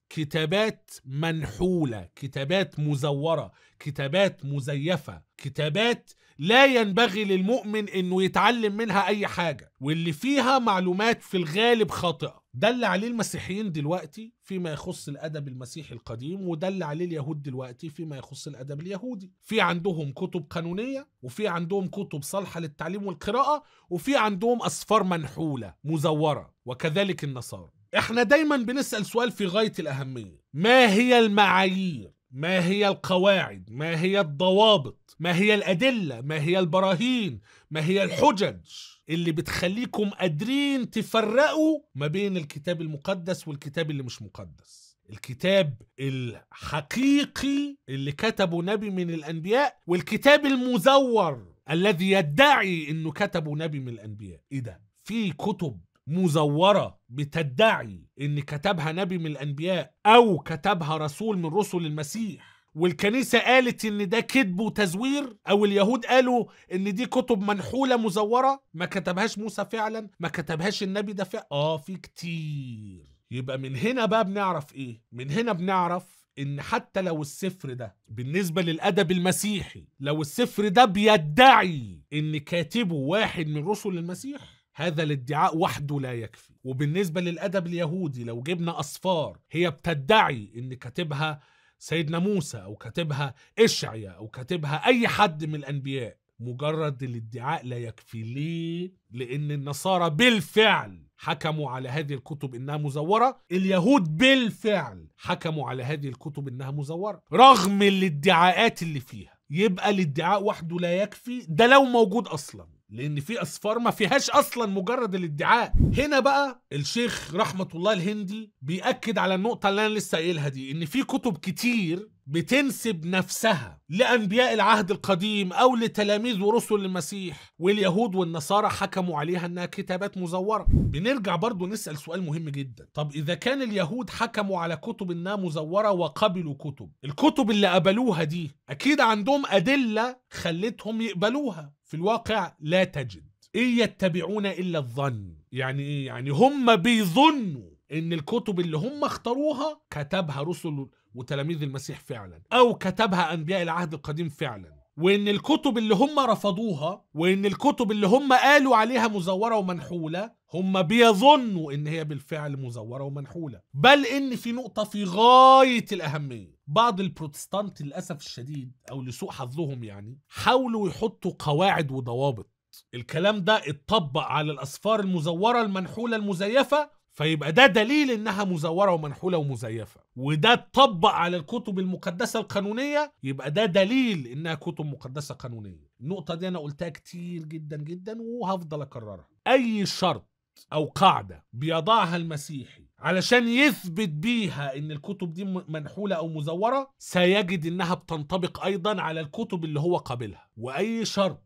كتابات منحولة كتابات مزورة كتابات مزيفة كتابات لا ينبغي للمؤمن انه يتعلم منها اي حاجة واللي فيها معلومات في الغالب خاطئة ده اللي عليه المسيحيين دلوقتي فيما يخص الادب المسيحي القديم وده اللي عليه اليهود دلوقتي فيما يخص الادب اليهودي في عندهم كتب قانونيه وفي عندهم كتب صالحه للتعليم والقراءه وفي عندهم اسفار منحوله مزوره وكذلك النصارى احنا دايما بنسال سؤال في غايه الاهميه ما هي المعايير ما هي القواعد ما هي الضوابط ما هي الادله ما هي البراهين ما هي الحجج اللي بتخليكم قادرين تفرقوا ما بين الكتاب المقدس والكتاب اللي مش مقدس الكتاب الحقيقي اللي كتبه نبي من الانبياء والكتاب المزور الذي يدعي انه كتبه نبي من الانبياء ايه ده في كتب مزوره بتدعي ان كتبها نبي من الانبياء او كتبها رسول من رسل المسيح والكنيسة قالت إن ده كذب وتزوير أو اليهود قالوا إن دي كتب منحولة مزورة ما كتبهاش موسى فعلا ما كتبهاش النبي ده فعلا آه في كتير يبقى من هنا بقى بنعرف إيه من هنا بنعرف إن حتى لو السفر ده بالنسبة للأدب المسيحي لو السفر ده بيدعي إن كاتبه واحد من رسل المسيح هذا الادعاء وحده لا يكفي وبالنسبة للأدب اليهودي لو جبنا أصفار هي بتدعي إن كاتبها سيدنا موسى او كاتبها اشعيا او كاتبها اي حد من الانبياء مجرد الادعاء لا يكفي ليه لان النصارى بالفعل حكموا على هذه الكتب انها مزوره اليهود بالفعل حكموا على هذه الكتب انها مزوره رغم الادعاءات اللي فيها يبقى الادعاء وحده لا يكفي ده لو موجود اصلا لان في اصفار ما فيهاش اصلا مجرد الادعاء هنا بقى الشيخ رحمه الله الهندي بياكد على النقطه اللي انا لسه قايلها دي ان في كتب كتير بتنسب نفسها لأنبياء العهد القديم أو لتلاميذ ورسل المسيح واليهود والنصارى حكموا عليها أنها كتابات مزورة بنرجع برضو نسأل سؤال مهم جدا طب إذا كان اليهود حكموا على كتب أنها مزورة وقبلوا كتب الكتب اللي قبلوها دي أكيد عندهم أدلة خلتهم يقبلوها في الواقع لا تجد إيه يتبعون إلا الظن يعني إيه؟ يعني هم بيظنوا إن الكتب اللي هم اختاروها كتبها رسل وتلاميذ المسيح فعلا أو كتبها أنبياء العهد القديم فعلا وان الكتب اللي هم رفضوها وان الكتب اللي هم قالوا عليها مزوره ومنحوله هم بيظنوا ان هي بالفعل مزوره ومنحوله بل ان في نقطه في غايه الاهميه بعض البروتستانت للاسف الشديد او لسوء حظهم يعني حاولوا يحطوا قواعد وضوابط الكلام ده اتطبق على الاسفار المزوره المنحوله المزيفه فيبقى ده دليل انها مزوره ومنحوله ومزيفه وده اتطبق على الكتب المقدسه القانونيه يبقى ده دليل انها كتب مقدسه قانونيه النقطه دي انا قلتها كتير جدا جدا وهفضل اكررها اي شرط او قاعده بيضعها المسيحي علشان يثبت بيها ان الكتب دي منحوله او مزوره سيجد انها بتنطبق ايضا على الكتب اللي هو قابلها واي شرط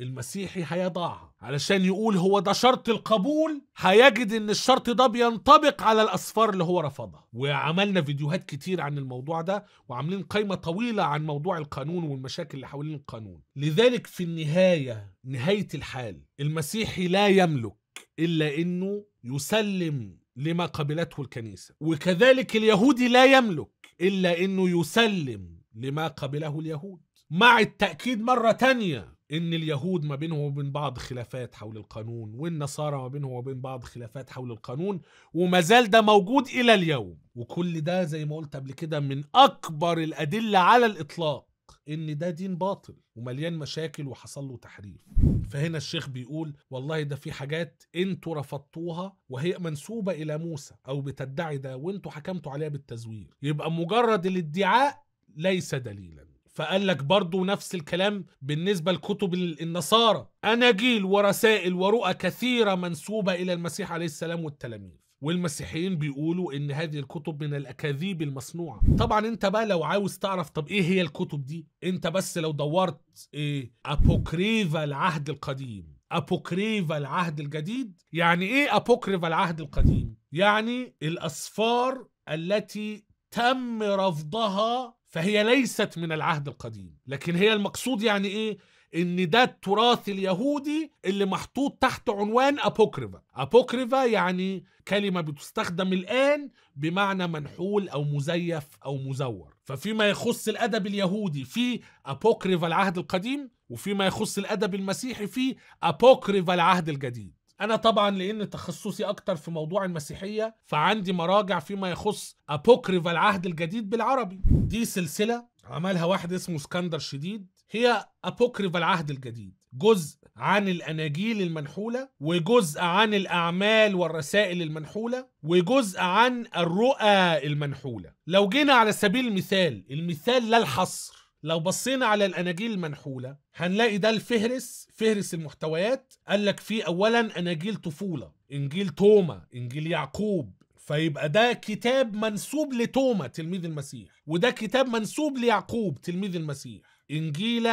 المسيحي هيضعها علشان يقول هو ده شرط القبول هيجد ان الشرط ده بينطبق على الاسفار اللي هو رفضها وعملنا فيديوهات كتير عن الموضوع ده وعاملين قائمة طويلة عن موضوع القانون والمشاكل اللي حوالين القانون لذلك في النهاية نهاية الحال المسيحي لا يملك إلا أنه يسلم لما قبلته الكنيسة وكذلك اليهودي لا يملك إلا أنه يسلم لما قبله اليهود مع التأكيد مرة تانية ان اليهود ما بينهم وبين بعض خلافات حول القانون والنصارى ما بينهم وبين بعض خلافات حول القانون وما زال ده موجود الى اليوم وكل ده زي ما قلت قبل كده من اكبر الادله على الاطلاق ان ده دين باطل ومليان مشاكل وحصل له تحريف فهنا الشيخ بيقول والله ده في حاجات انتوا رفضتوها وهي منسوبه الى موسى او بتدعي ده وانتوا حكمتوا عليها بالتزوير يبقى مجرد الادعاء ليس دليلا فقال لك برضه نفس الكلام بالنسبة لكتب النصارى أناجيل ورسائل ورؤى كثيرة منسوبة إلى المسيح عليه السلام والتلاميذ والمسيحيين بيقولوا ان هذه الكتب من الاكاذيب المصنوعه طبعا انت بقى لو عاوز تعرف طب ايه هي الكتب دي انت بس لو دورت ايه ابوكريفا العهد القديم ابوكريفا العهد الجديد يعني ايه ابوكريفا العهد القديم يعني الاسفار التي تم رفضها فهي ليست من العهد القديم لكن هي المقصود يعني ايه ان ده التراث اليهودي اللي محطوط تحت عنوان ابوكريفا ابوكريفا يعني كلمه بتستخدم الان بمعنى منحول او مزيف او مزور ففيما يخص الادب اليهودي في ابوكريفا العهد القديم وفيما يخص الادب المسيحي في ابوكريفا العهد الجديد انا طبعا لان تخصصي اكتر في موضوع المسيحيه فعندي مراجع فيما يخص ابوكريفا العهد الجديد بالعربي دي سلسله عملها واحد اسمه اسكندر شديد هي أبوكريف العهد الجديد جزء عن الأناجيل المنحولة وجزء عن الأعمال والرسائل المنحولة وجزء عن الرؤى المنحولة لو جينا على سبيل المثال المثال لا الحصر لو بصينا على الاناجيل المنحوله هنلاقي ده الفهرس فهرس المحتويات قال لك فيه اولا اناجيل طفوله انجيل توما انجيل يعقوب فيبقى ده كتاب منسوب لتوما تلميذ المسيح وده كتاب منسوب ليعقوب تلميذ المسيح انجيل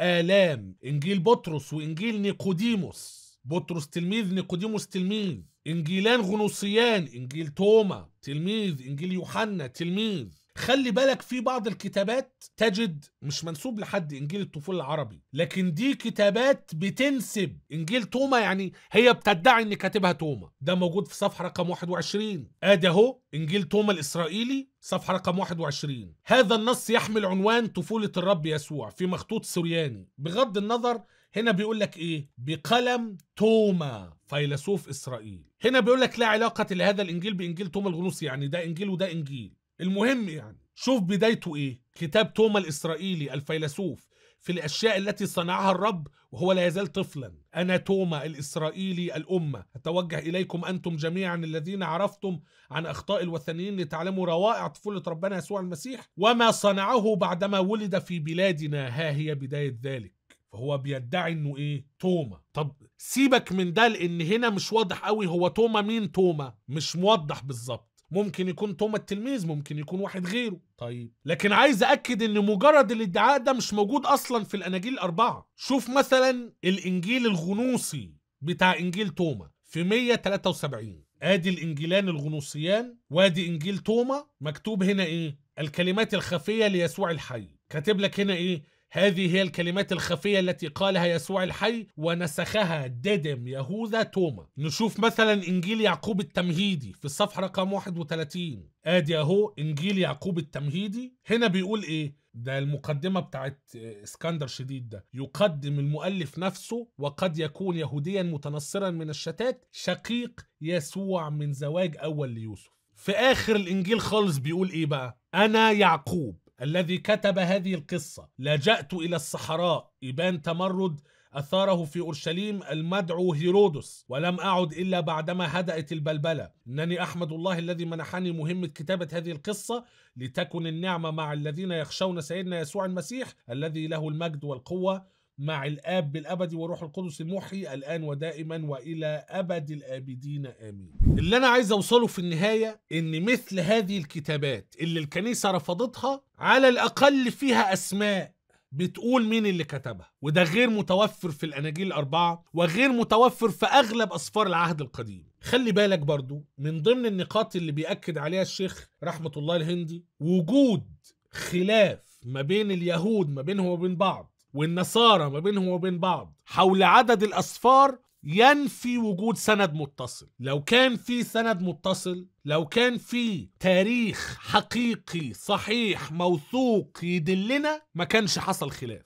الام انجيل بطرس وانجيل نيقوديموس بطرس تلميذ نيقوديموس تلميذ انجيلان غنوصيان انجيل توما تلميذ انجيل يوحنا تلميذ خلي بالك في بعض الكتابات تجد مش منسوب لحد انجيل الطفوله العربي لكن دي كتابات بتنسب انجيل توما يعني هي بتدعي ان كاتبها توما ده موجود في صفحه رقم 21 ادي اهو انجيل توما الاسرائيلي صفحه رقم 21 هذا النص يحمل عنوان طفوله الرب يسوع في مخطوط سورياني بغض النظر هنا بيقول لك ايه بقلم توما فيلسوف اسرائيل هنا بيقول لك لا علاقه لهذا الانجيل بانجيل توما الغنوصي يعني ده انجيل وده انجيل المهم يعني شوف بدايته ايه كتاب توما الاسرائيلي الفيلسوف في الاشياء التي صنعها الرب وهو لا يزال طفلا انا توما الاسرائيلي الامه اتوجه اليكم انتم جميعا الذين عرفتم عن اخطاء الوثنيين لتعلموا روائع طفوله ربنا يسوع المسيح وما صنعه بعدما ولد في بلادنا ها هي بدايه ذلك فهو بيدعي انه ايه توما طب سيبك من ده لان هنا مش واضح قوي هو توما مين توما مش موضح بالظبط ممكن يكون توما التلميذ ممكن يكون واحد غيره طيب لكن عايز اكد ان مجرد الادعاء ده مش موجود اصلا في الاناجيل الاربعه شوف مثلا الانجيل الغنوصي بتاع انجيل توما في 173 ادي الانجيلان الغنوصيان وادي انجيل توما مكتوب هنا ايه الكلمات الخفيه ليسوع الحي كاتب لك هنا ايه هذه هي الكلمات الخفية التي قالها يسوع الحي ونسخها ديدم يهوذا توما نشوف مثلا إنجيل يعقوب التمهيدي في الصفحة رقم 31 آدي أهو إنجيل يعقوب التمهيدي هنا بيقول إيه ده المقدمة بتاعت آه، اسكندر شديد ده يقدم المؤلف نفسه وقد يكون يهوديا متنصرا من الشتات شقيق يسوع من زواج أول ليوسف في آخر الإنجيل خالص بيقول إيه بقى أنا يعقوب الذي كتب هذه القصة لجأت إلى الصحراء إبان تمرد أثاره في أورشليم المدعو هيرودس ولم أعد إلا بعدما هدأت البلبلة إنني أحمد الله الذي منحني مهمة كتابة هذه القصة لتكن النعمة مع الذين يخشون سيدنا يسوع المسيح الذي له المجد والقوة مع الآب الأبدي والروح القدس المحي الآن ودائما وإلى أبد الآبدين آمين اللي أنا عايز أوصله في النهاية إن مثل هذه الكتابات اللي الكنيسة رفضتها على الأقل فيها أسماء بتقول مين اللي كتبها وده غير متوفر في الأناجيل الأربعة وغير متوفر في أغلب أسفار العهد القديم خلي بالك برضو من ضمن النقاط اللي بيأكد عليها الشيخ رحمة الله الهندي وجود خلاف ما بين اليهود ما بينهم وبين بعض والنصارى ما بينهم وبين بعض حول عدد الأسفار ينفي وجود سند متصل لو كان في سند متصل لو كان في تاريخ حقيقي صحيح موثوق يدلنا ما كانش حصل خلاف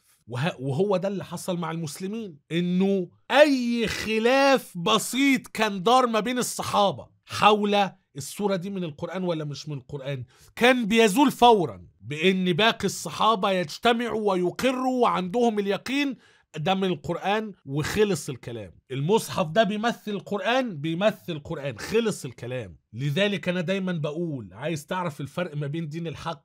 وهو ده اللي حصل مع المسلمين انه اي خلاف بسيط كان دار ما بين الصحابه حول الصوره دي من القران ولا مش من القران كان بيزول فورا بأن باقي الصحابة يجتمعوا ويقروا وعندهم اليقين ده من القرآن وخلص الكلام المصحف ده بيمثل القرآن بيمثل القرآن خلص الكلام لذلك أنا دايما بقول عايز تعرف الفرق ما بين دين الحق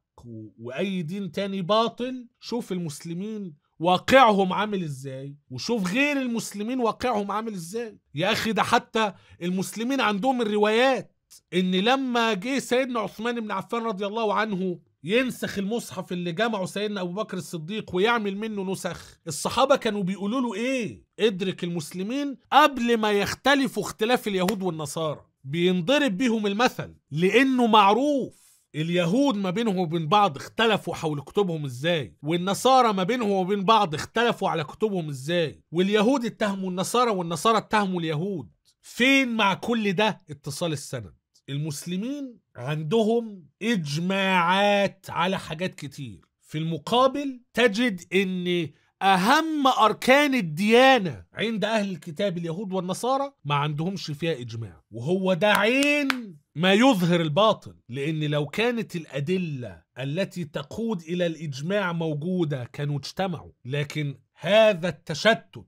وأي دين تاني باطل شوف المسلمين واقعهم عامل ازاي وشوف غير المسلمين واقعهم عامل ازاي يا اخي ده حتى المسلمين عندهم الروايات ان لما جه سيدنا عثمان بن عفان رضي الله عنه ينسخ المصحف اللي جمعه سيدنا ابو بكر الصديق ويعمل منه نسخ الصحابه كانوا بيقولوا له ايه ادرك المسلمين قبل ما يختلفوا اختلاف اليهود والنصارى بينضرب بيهم المثل لانه معروف اليهود ما بينهم وبين بعض اختلفوا حول كتبهم ازاي والنصارى ما بينهم وبين بعض اختلفوا على كتبهم ازاي واليهود اتهموا النصارى والنصارى اتهموا اليهود فين مع كل ده اتصال السند المسلمين عندهم اجماعات على حاجات كتير في المقابل تجد ان اهم اركان الديانه عند اهل الكتاب اليهود والنصارى ما عندهمش فيها اجماع وهو ده عين ما يظهر الباطل لان لو كانت الادله التي تقود الى الاجماع موجوده كانوا اجتمعوا لكن هذا التشتت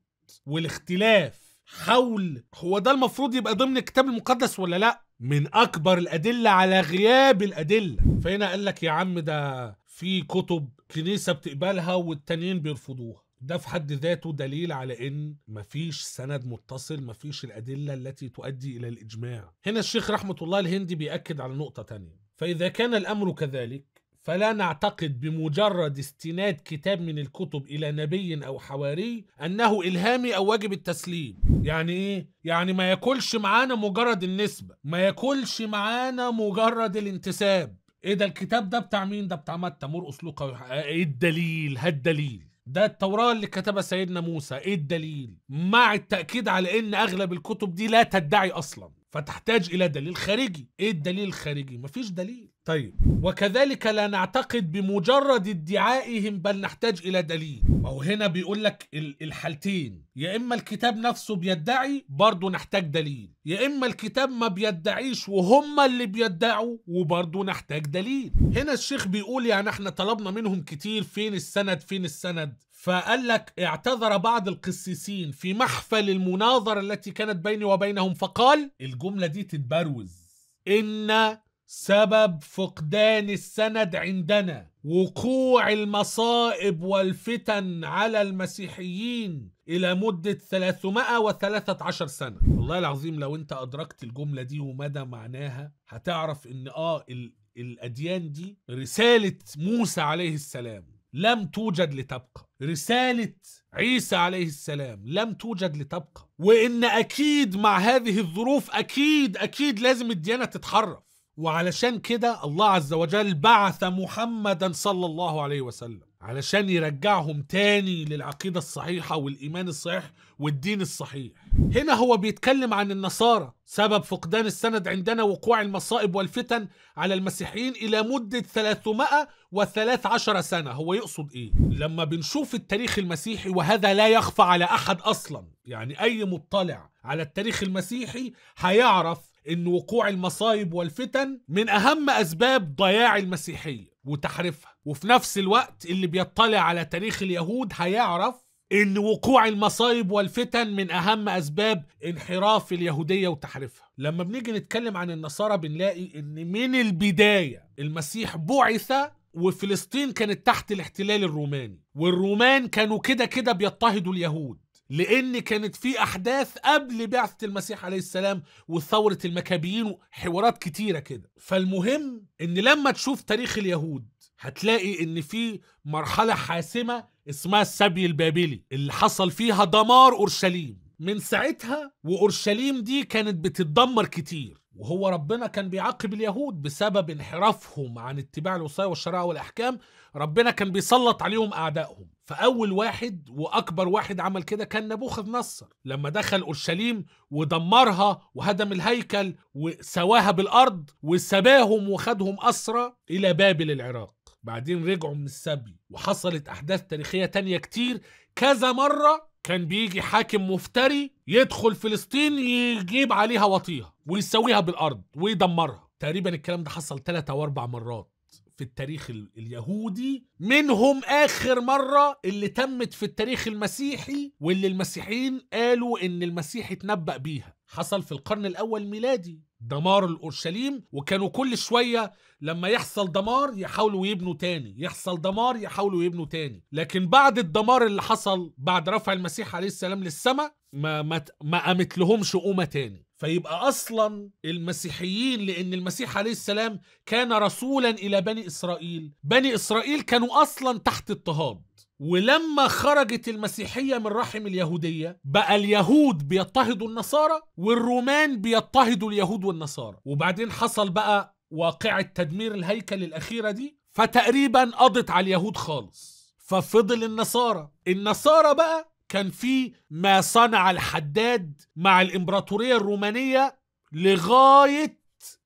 والاختلاف حول هو ده المفروض يبقى ضمن الكتاب المقدس ولا لا من اكبر الادله على غياب الادله فهنا قال لك يا عم ده في كتب كنيسه بتقبلها والتانيين بيرفضوها ده في حد ذاته دليل على ان مفيش سند متصل مفيش الادله التي تؤدي الى الاجماع هنا الشيخ رحمه الله الهندي بياكد على نقطه تانية فاذا كان الامر كذلك فلا نعتقد بمجرد استناد كتاب من الكتب إلى نبي أو حواري أنه إلهامي أو واجب التسليم يعني إيه؟ يعني ما ياكلش معانا مجرد النسبة ما ياكلش معانا مجرد الانتساب ايه ده الكتاب ده بتاع مين ده بتاع متى مرقس لوقا ايه الدليل هالدليل ده التوراة اللي كتبها سيدنا موسى ايه الدليل مع التأكيد على ان اغلب الكتب دي لا تدعي اصلا فتحتاج الى دليل خارجي ايه الدليل الخارجي مفيش دليل طيب وكذلك لا نعتقد بمجرد ادعائهم بل نحتاج الى دليل وهو هنا بيقول لك الحالتين يا اما الكتاب نفسه بيدعي برضه نحتاج دليل يا اما الكتاب ما بيدعيش وهم اللي بيدعوا وبرضه نحتاج دليل هنا الشيخ بيقول يعني احنا طلبنا منهم كتير فين السند فين السند فقال لك اعتذر بعض القسيسين في محفل المناظرة التي كانت بيني وبينهم فقال الجملة دي تتبروز إن سبب فقدان السند عندنا وقوع المصائب والفتن على المسيحيين إلى مدة 313 سنة والله العظيم لو أنت أدركت الجملة دي ومدى معناها هتعرف إن آه الأديان دي رسالة موسى عليه السلام لم توجد لتبقى رسالة عيسى عليه السلام لم توجد لتبقى وإن أكيد مع هذه الظروف أكيد أكيد لازم الديانة تتحرف وعلشان كده الله عز وجل بعث محمدا صلى الله عليه وسلم علشان يرجعهم تاني للعقيدة الصحيحة والإيمان الصحيح والدين الصحيح هنا هو بيتكلم عن النصارى سبب فقدان السند عندنا وقوع المصائب والفتن على المسيحيين إلى مدة 313 سنة هو يقصد إيه؟ لما بنشوف التاريخ المسيحي وهذا لا يخفى على أحد أصلا يعني أي مطلع على التاريخ المسيحي هيعرف ان وقوع المصايب والفتن من اهم اسباب ضياع المسيحيه وتحريفها وفي نفس الوقت اللي بيطلع على تاريخ اليهود هيعرف ان وقوع المصايب والفتن من اهم اسباب انحراف اليهوديه وتحريفها لما بنيجي نتكلم عن النصارى بنلاقي ان من البدايه المسيح بعث وفلسطين كانت تحت الاحتلال الروماني والرومان كانوا كده كده بيضطهدوا اليهود لان كانت في احداث قبل بعثه المسيح عليه السلام وثوره المكابيين وحوارات كتيره كده فالمهم ان لما تشوف تاريخ اليهود هتلاقي ان في مرحله حاسمه اسمها السبي البابلي اللي حصل فيها دمار اورشليم من ساعتها واورشليم دي كانت بتتدمر كتير وهو ربنا كان بيعاقب اليهود بسبب انحرافهم عن اتباع الوصايا والشرائع والاحكام ربنا كان بيسلط عليهم اعدائهم فاول واحد واكبر واحد عمل كده كان نبوخذ نصر لما دخل اورشليم ودمرها وهدم الهيكل وسواها بالارض وسباهم وخدهم اسرى الى بابل العراق بعدين رجعوا من السبي وحصلت احداث تاريخيه تانية كتير كذا مره كان بيجي حاكم مفتري يدخل فلسطين يجيب عليها وطيها ويسويها بالارض ويدمرها تقريبا الكلام ده حصل ثلاثة او اربع مرات في التاريخ اليهودي منهم اخر مره اللي تمت في التاريخ المسيحي واللي المسيحيين قالوا ان المسيح اتنبأ بيها حصل في القرن الاول ميلادي دمار الاورشليم وكانوا كل شويه لما يحصل دمار يحاولوا يبنوا تاني يحصل دمار يحاولوا يبنوا تاني لكن بعد الدمار اللي حصل بعد رفع المسيح عليه السلام للسماء ما ما, ما قامت لهمش قومه تاني فيبقى اصلا المسيحيين لان المسيح عليه السلام كان رسولا الى بني اسرائيل بني اسرائيل كانوا اصلا تحت اضطهاد ولما خرجت المسيحية من رحم اليهودية بقى اليهود بيضطهدوا النصارى والرومان بيضطهدوا اليهود والنصارى وبعدين حصل بقى واقعة تدمير الهيكل الأخيرة دي فتقريبا قضت على اليهود خالص ففضل النصارى النصارى بقى كان في ما صنع الحداد مع الإمبراطورية الرومانية لغاية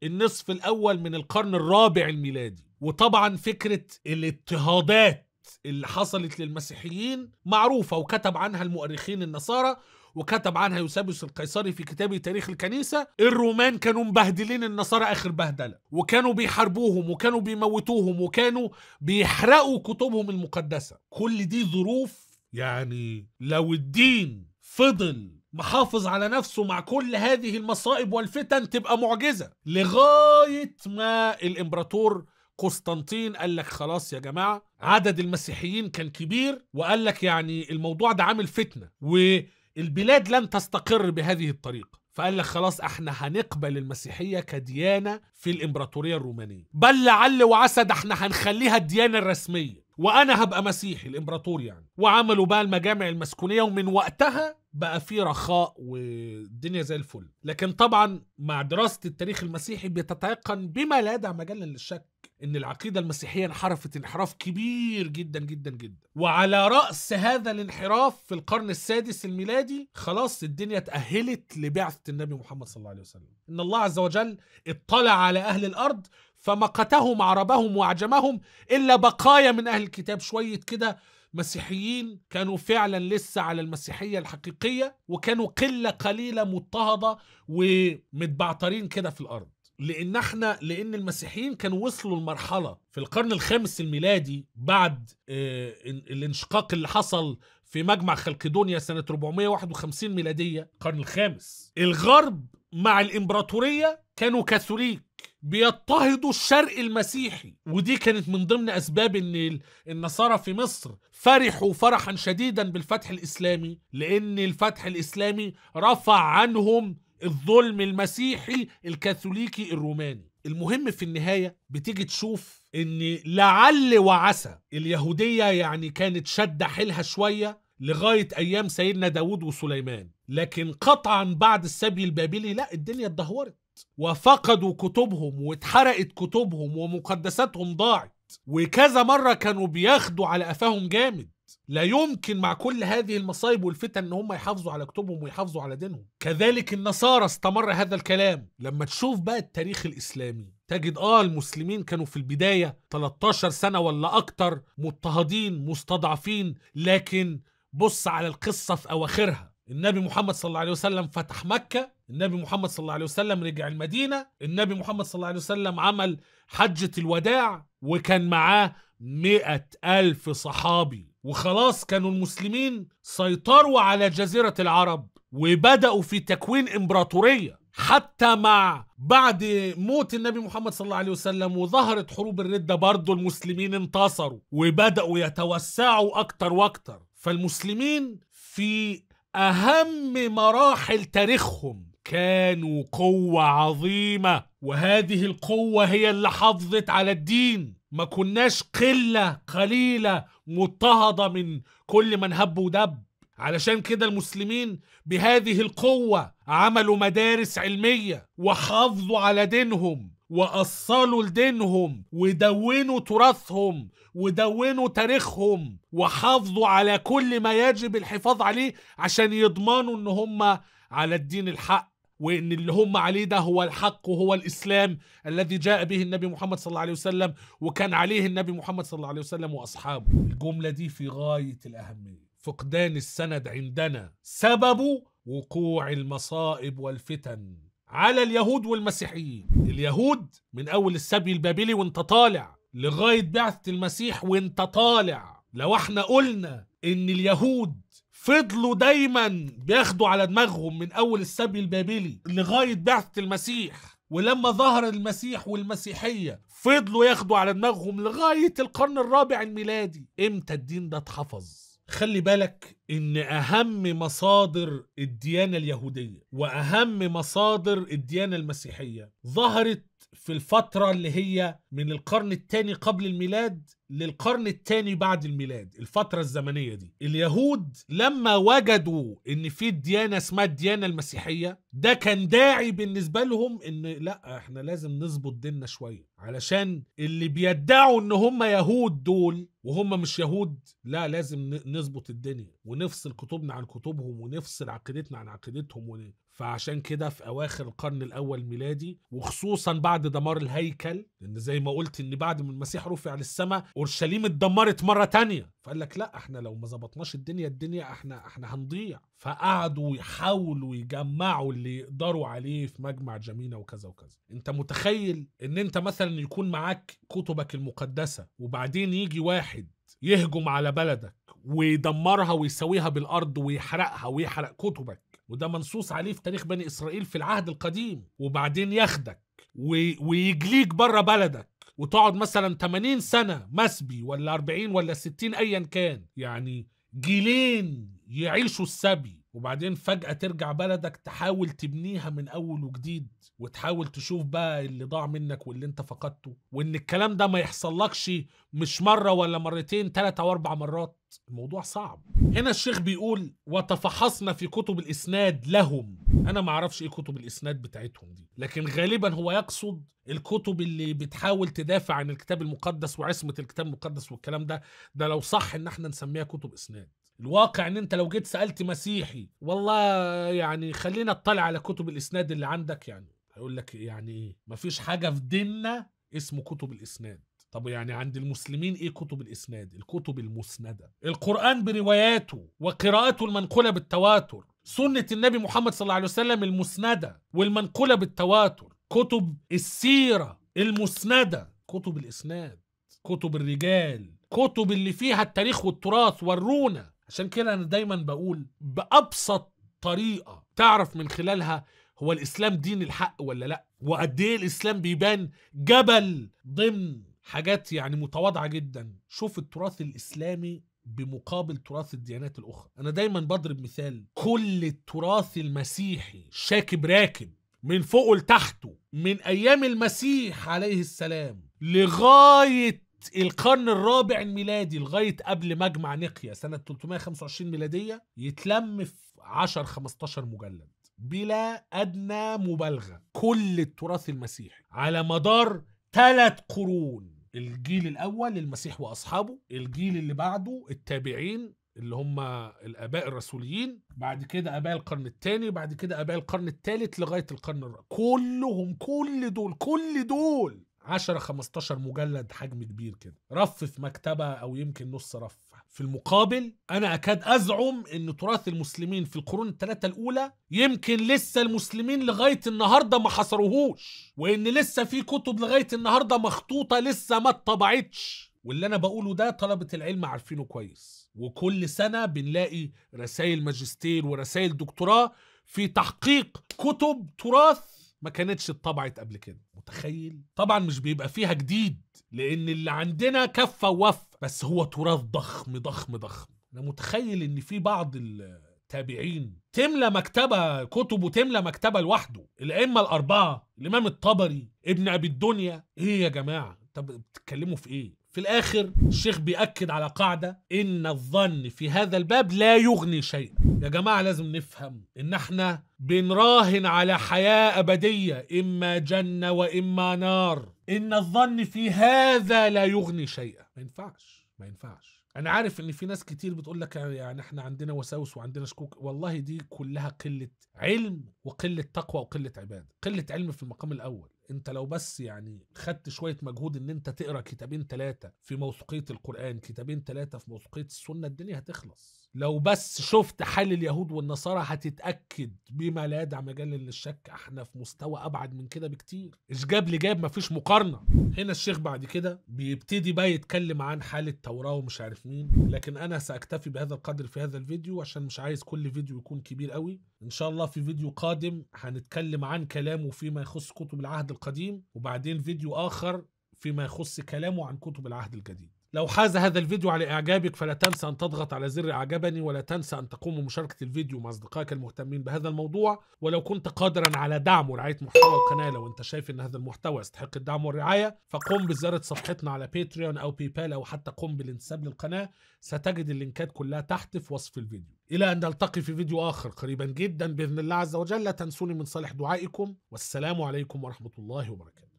النصف الأول من القرن الرابع الميلادي وطبعا فكرة الاضطهادات اللي حصلت للمسيحيين معروفة وكتب عنها المؤرخين النصارى وكتب عنها يوسابيوس القيصري في كتابه تاريخ الكنيسة الرومان كانوا مبهدلين النصارى آخر بهدلة وكانوا بيحاربوهم وكانوا بيموتوهم وكانوا بيحرقوا كتبهم المقدسة كل دي ظروف يعني لو الدين فضل محافظ على نفسه مع كل هذه المصائب والفتن تبقى معجزة لغاية ما الإمبراطور قسطنطين قال لك خلاص يا جماعه عدد المسيحيين كان كبير وقال لك يعني الموضوع ده عامل فتنه والبلاد لن تستقر بهذه الطريقه فقال لك خلاص احنا هنقبل المسيحيه كديانه في الامبراطوريه الرومانيه بل لعل وعسى احنا هنخليها الديانه الرسميه وانا هبقى مسيحي الامبراطور يعني وعملوا بقى المجامع المسكونيه ومن وقتها بقى في رخاء والدنيا زي الفل لكن طبعا مع دراسه التاريخ المسيحي بتتيقن بما لا يدع مجالا للشك ان العقيده المسيحيه انحرفت انحراف كبير جدا جدا جدا وعلى راس هذا الانحراف في القرن السادس الميلادي خلاص الدنيا اتاهلت لبعثه النبي محمد صلى الله عليه وسلم ان الله عز وجل اطلع على اهل الارض فمقتهم عربهم وعجمهم الا بقايا من اهل الكتاب شويه كده مسيحيين كانوا فعلا لسه على المسيحيه الحقيقيه وكانوا قله قليله مضطهده ومتبعترين كده في الارض لان احنا لان المسيحيين كانوا وصلوا لمرحله في القرن الخامس الميلادي بعد آه، الانشقاق اللي حصل في مجمع خلقدونيا سنه 451 ميلاديه القرن الخامس الغرب مع الامبراطوريه كانوا كاثوليك بيضطهدوا الشرق المسيحي ودي كانت من ضمن اسباب ان النصارى في مصر فرحوا فرحا شديدا بالفتح الاسلامي لان الفتح الاسلامي رفع عنهم الظلم المسيحي الكاثوليكي الروماني المهم في النهايه بتيجي تشوف ان لعل وعسى اليهوديه يعني كانت شاده حيلها شويه لغايه ايام سيدنا داود وسليمان لكن قطعا بعد السبي البابلي لا الدنيا اتدهورت وفقدوا كتبهم واتحرقت كتبهم ومقدساتهم ضاعت وكذا مرة كانوا بياخدوا على قفاهم جامد لا يمكن مع كل هذه المصايب والفتن ان هم يحافظوا على كتبهم ويحافظوا على دينهم كذلك النصارى استمر هذا الكلام لما تشوف بقى التاريخ الاسلامي تجد اه المسلمين كانوا في البدايه 13 سنه ولا اكتر مضطهدين مستضعفين لكن بص على القصه في اواخرها النبي محمد صلى الله عليه وسلم فتح مكه النبي محمد صلى الله عليه وسلم رجع المدينه النبي محمد صلى الله عليه وسلم عمل حجه الوداع وكان معاه مئة ألف صحابي وخلاص كانوا المسلمين سيطروا على جزيرة العرب وبدأوا في تكوين إمبراطورية حتى مع بعد موت النبي محمد صلى الله عليه وسلم وظهرت حروب الردة برضو المسلمين انتصروا وبدأوا يتوسعوا أكتر وأكتر فالمسلمين في أهم مراحل تاريخهم كانوا قوة عظيمة وهذه القوة هي اللي حافظت على الدين ما كناش قلة قليلة مضطهدة من كل من هب ودب علشان كده المسلمين بهذه القوة عملوا مدارس علمية وحافظوا على دينهم وأصلوا لدينهم ودونوا تراثهم ودونوا تاريخهم وحافظوا على كل ما يجب الحفاظ عليه عشان يضمنوا ان هم على الدين الحق وان اللي هم عليه ده هو الحق وهو الاسلام الذي جاء به النبي محمد صلى الله عليه وسلم وكان عليه النبي محمد صلى الله عليه وسلم واصحابه الجمله دي في غايه الاهميه فقدان السند عندنا سببه وقوع المصائب والفتن على اليهود والمسيحيين اليهود من اول السبي البابلي وانت طالع لغايه بعثه المسيح وانت طالع لو احنا قلنا ان اليهود فضلوا دايما بياخدوا على دماغهم من اول السبي البابلي لغايه بعثه المسيح ولما ظهر المسيح والمسيحيه فضلوا ياخدوا على دماغهم لغايه القرن الرابع الميلادي امتى الدين ده اتحفظ خلي بالك ان اهم مصادر الديانه اليهوديه واهم مصادر الديانه المسيحيه ظهرت في الفتره اللي هي من القرن الثاني قبل الميلاد للقرن الثاني بعد الميلاد الفترة الزمنية دي اليهود لما وجدوا ان في ديانة اسمها الديانة المسيحية ده كان داعي بالنسبة لهم ان لا احنا لازم نظبط ديننا شوية علشان اللي بيدعوا ان هم يهود دول وهم مش يهود لا لازم نظبط الدنيا ونفصل كتبنا عن كتبهم ونفصل عقيدتنا عن عقيدتهم ون... فعشان كده في اواخر القرن الاول ميلادي وخصوصا بعد دمار الهيكل لان زي ما قلت ان بعد ما المسيح رفع للسماء اورشليم اتدمرت مره تانية فقال لك لا احنا لو ما ظبطناش الدنيا الدنيا احنا احنا هنضيع فقعدوا يحاولوا يجمعوا اللي يقدروا عليه في مجمع جميله وكذا وكذا انت متخيل ان انت مثلا يكون معاك كتبك المقدسه وبعدين يجي واحد يهجم على بلدك ويدمرها ويسويها بالارض ويحرقها ويحرق كتبك وده منصوص عليه في تاريخ بني اسرائيل في العهد القديم وبعدين ياخدك ويجليك بره بلدك وتقعد مثلا 80 سنه مسبي ولا 40 ولا 60 ايا كان يعني جيلين يعيشوا السبي وبعدين فجأة ترجع بلدك تحاول تبنيها من أول وجديد وتحاول تشوف بقى اللي ضاع منك واللي أنت فقدته وإن الكلام ده ما يحصلكش مش مرة ولا مرتين ثلاثة وأربع مرات الموضوع صعب هنا الشيخ بيقول وتفحصنا في كتب الإسناد لهم أنا ما أعرفش إيه كتب الإسناد بتاعتهم دي لكن غالبا هو يقصد الكتب اللي بتحاول تدافع عن الكتاب المقدس وعصمة الكتاب المقدس والكلام ده ده لو صح إن احنا نسميها كتب إسناد الواقع ان انت لو جيت سالت مسيحي والله يعني خلينا اطلع على كتب الاسناد اللي عندك يعني هيقول لك يعني ايه مفيش حاجه في ديننا اسمه كتب الاسناد طب يعني عند المسلمين ايه كتب الاسناد الكتب المسنده القران برواياته وقراءته المنقوله بالتواتر سنه النبي محمد صلى الله عليه وسلم المسنده والمنقوله بالتواتر كتب السيره المسنده كتب الاسناد كتب الرجال كتب اللي فيها التاريخ والتراث ورونا عشان كده انا دايما بقول بابسط طريقه تعرف من خلالها هو الاسلام دين الحق ولا لا وقد ايه الاسلام بيبان جبل ضمن حاجات يعني متواضعه جدا شوف التراث الاسلامي بمقابل تراث الديانات الاخرى انا دايما بضرب مثال كل التراث المسيحي شاكب راكب من فوقه لتحته من ايام المسيح عليه السلام لغايه القرن الرابع الميلادي لغايه قبل مجمع نقيا سنه 325 ميلاديه يتلم في 10 15 مجلد بلا ادنى مبالغه كل التراث المسيحي على مدار ثلاث قرون الجيل الاول المسيح واصحابه الجيل اللي بعده التابعين اللي هم الاباء الرسوليين بعد كده اباء القرن الثاني بعد كده اباء القرن الثالث لغايه القرن الرابع كلهم كل دول كل دول 10 15 مجلد حجم كبير كده رف في مكتبه او يمكن نص رف في المقابل انا اكاد ازعم ان تراث المسلمين في القرون الثلاثه الاولى يمكن لسه المسلمين لغايه النهارده ما حصروهوش وان لسه في كتب لغايه النهارده مخطوطه لسه ما اتطبعتش واللي انا بقوله ده طلبه العلم عارفينه كويس وكل سنه بنلاقي رسائل ماجستير ورسائل دكتوراه في تحقيق كتب تراث ما كانتش اتطبعت قبل كده متخيل طبعا مش بيبقى فيها جديد لان اللي عندنا كفه ووفى بس هو تراث ضخم ضخم ضخم انا متخيل ان في بعض التابعين تملى مكتبه كتبه تملى مكتبه لوحده الائمه الاربعه الامام الطبري ابن ابي الدنيا ايه يا جماعه طب بتتكلموا في ايه في الاخر الشيخ بيأكد على قاعده ان الظن في هذا الباب لا يغني شيئا يا جماعه لازم نفهم ان احنا بنراهن على حياه ابديه اما جنه واما نار ان الظن في هذا لا يغني شيئا ما ينفعش ما ينفعش انا عارف ان في ناس كتير بتقول لك يعني احنا عندنا وساوس وعندنا شكوك والله دي كلها قله علم وقله تقوى وقله عباده قله علم في المقام الاول انت لو بس يعني خدت شويه مجهود ان انت تقرا كتابين ثلاثه في موثوقيه القران كتابين ثلاثه في موثوقيه السنه الدنيا هتخلص لو بس شفت حال اليهود والنصارى هتتأكد بما لا يدع مجال للشك احنا في مستوى أبعد من كده بكتير جاب لي جاب مفيش مقارنة هنا الشيخ بعد كده بيبتدي بقى يتكلم عن حال التوراة ومش عارف مين لكن أنا سأكتفي بهذا القدر في هذا الفيديو عشان مش عايز كل فيديو يكون كبير قوي إن شاء الله في فيديو قادم هنتكلم عن كلامه فيما يخص كتب العهد القديم وبعدين فيديو آخر فيما يخص كلامه عن كتب العهد الجديد لو حاز هذا الفيديو على إعجابك فلا تنسى أن تضغط على زر أعجبني ولا تنسى أن تقوم بمشاركة الفيديو مع أصدقائك المهتمين بهذا الموضوع ولو كنت قادرا على دعم ورعاية محتوى القناة لو أنت شايف أن هذا المحتوى يستحق الدعم والرعاية فقم بزيارة صفحتنا على باتريون أو باي بال أو حتى قم بالانتساب للقناة ستجد اللينكات كلها تحت في وصف الفيديو إلى أن نلتقي في فيديو آخر قريبا جدا بإذن الله عز وجل لا تنسوني من صالح دعائكم والسلام عليكم ورحمة الله وبركاته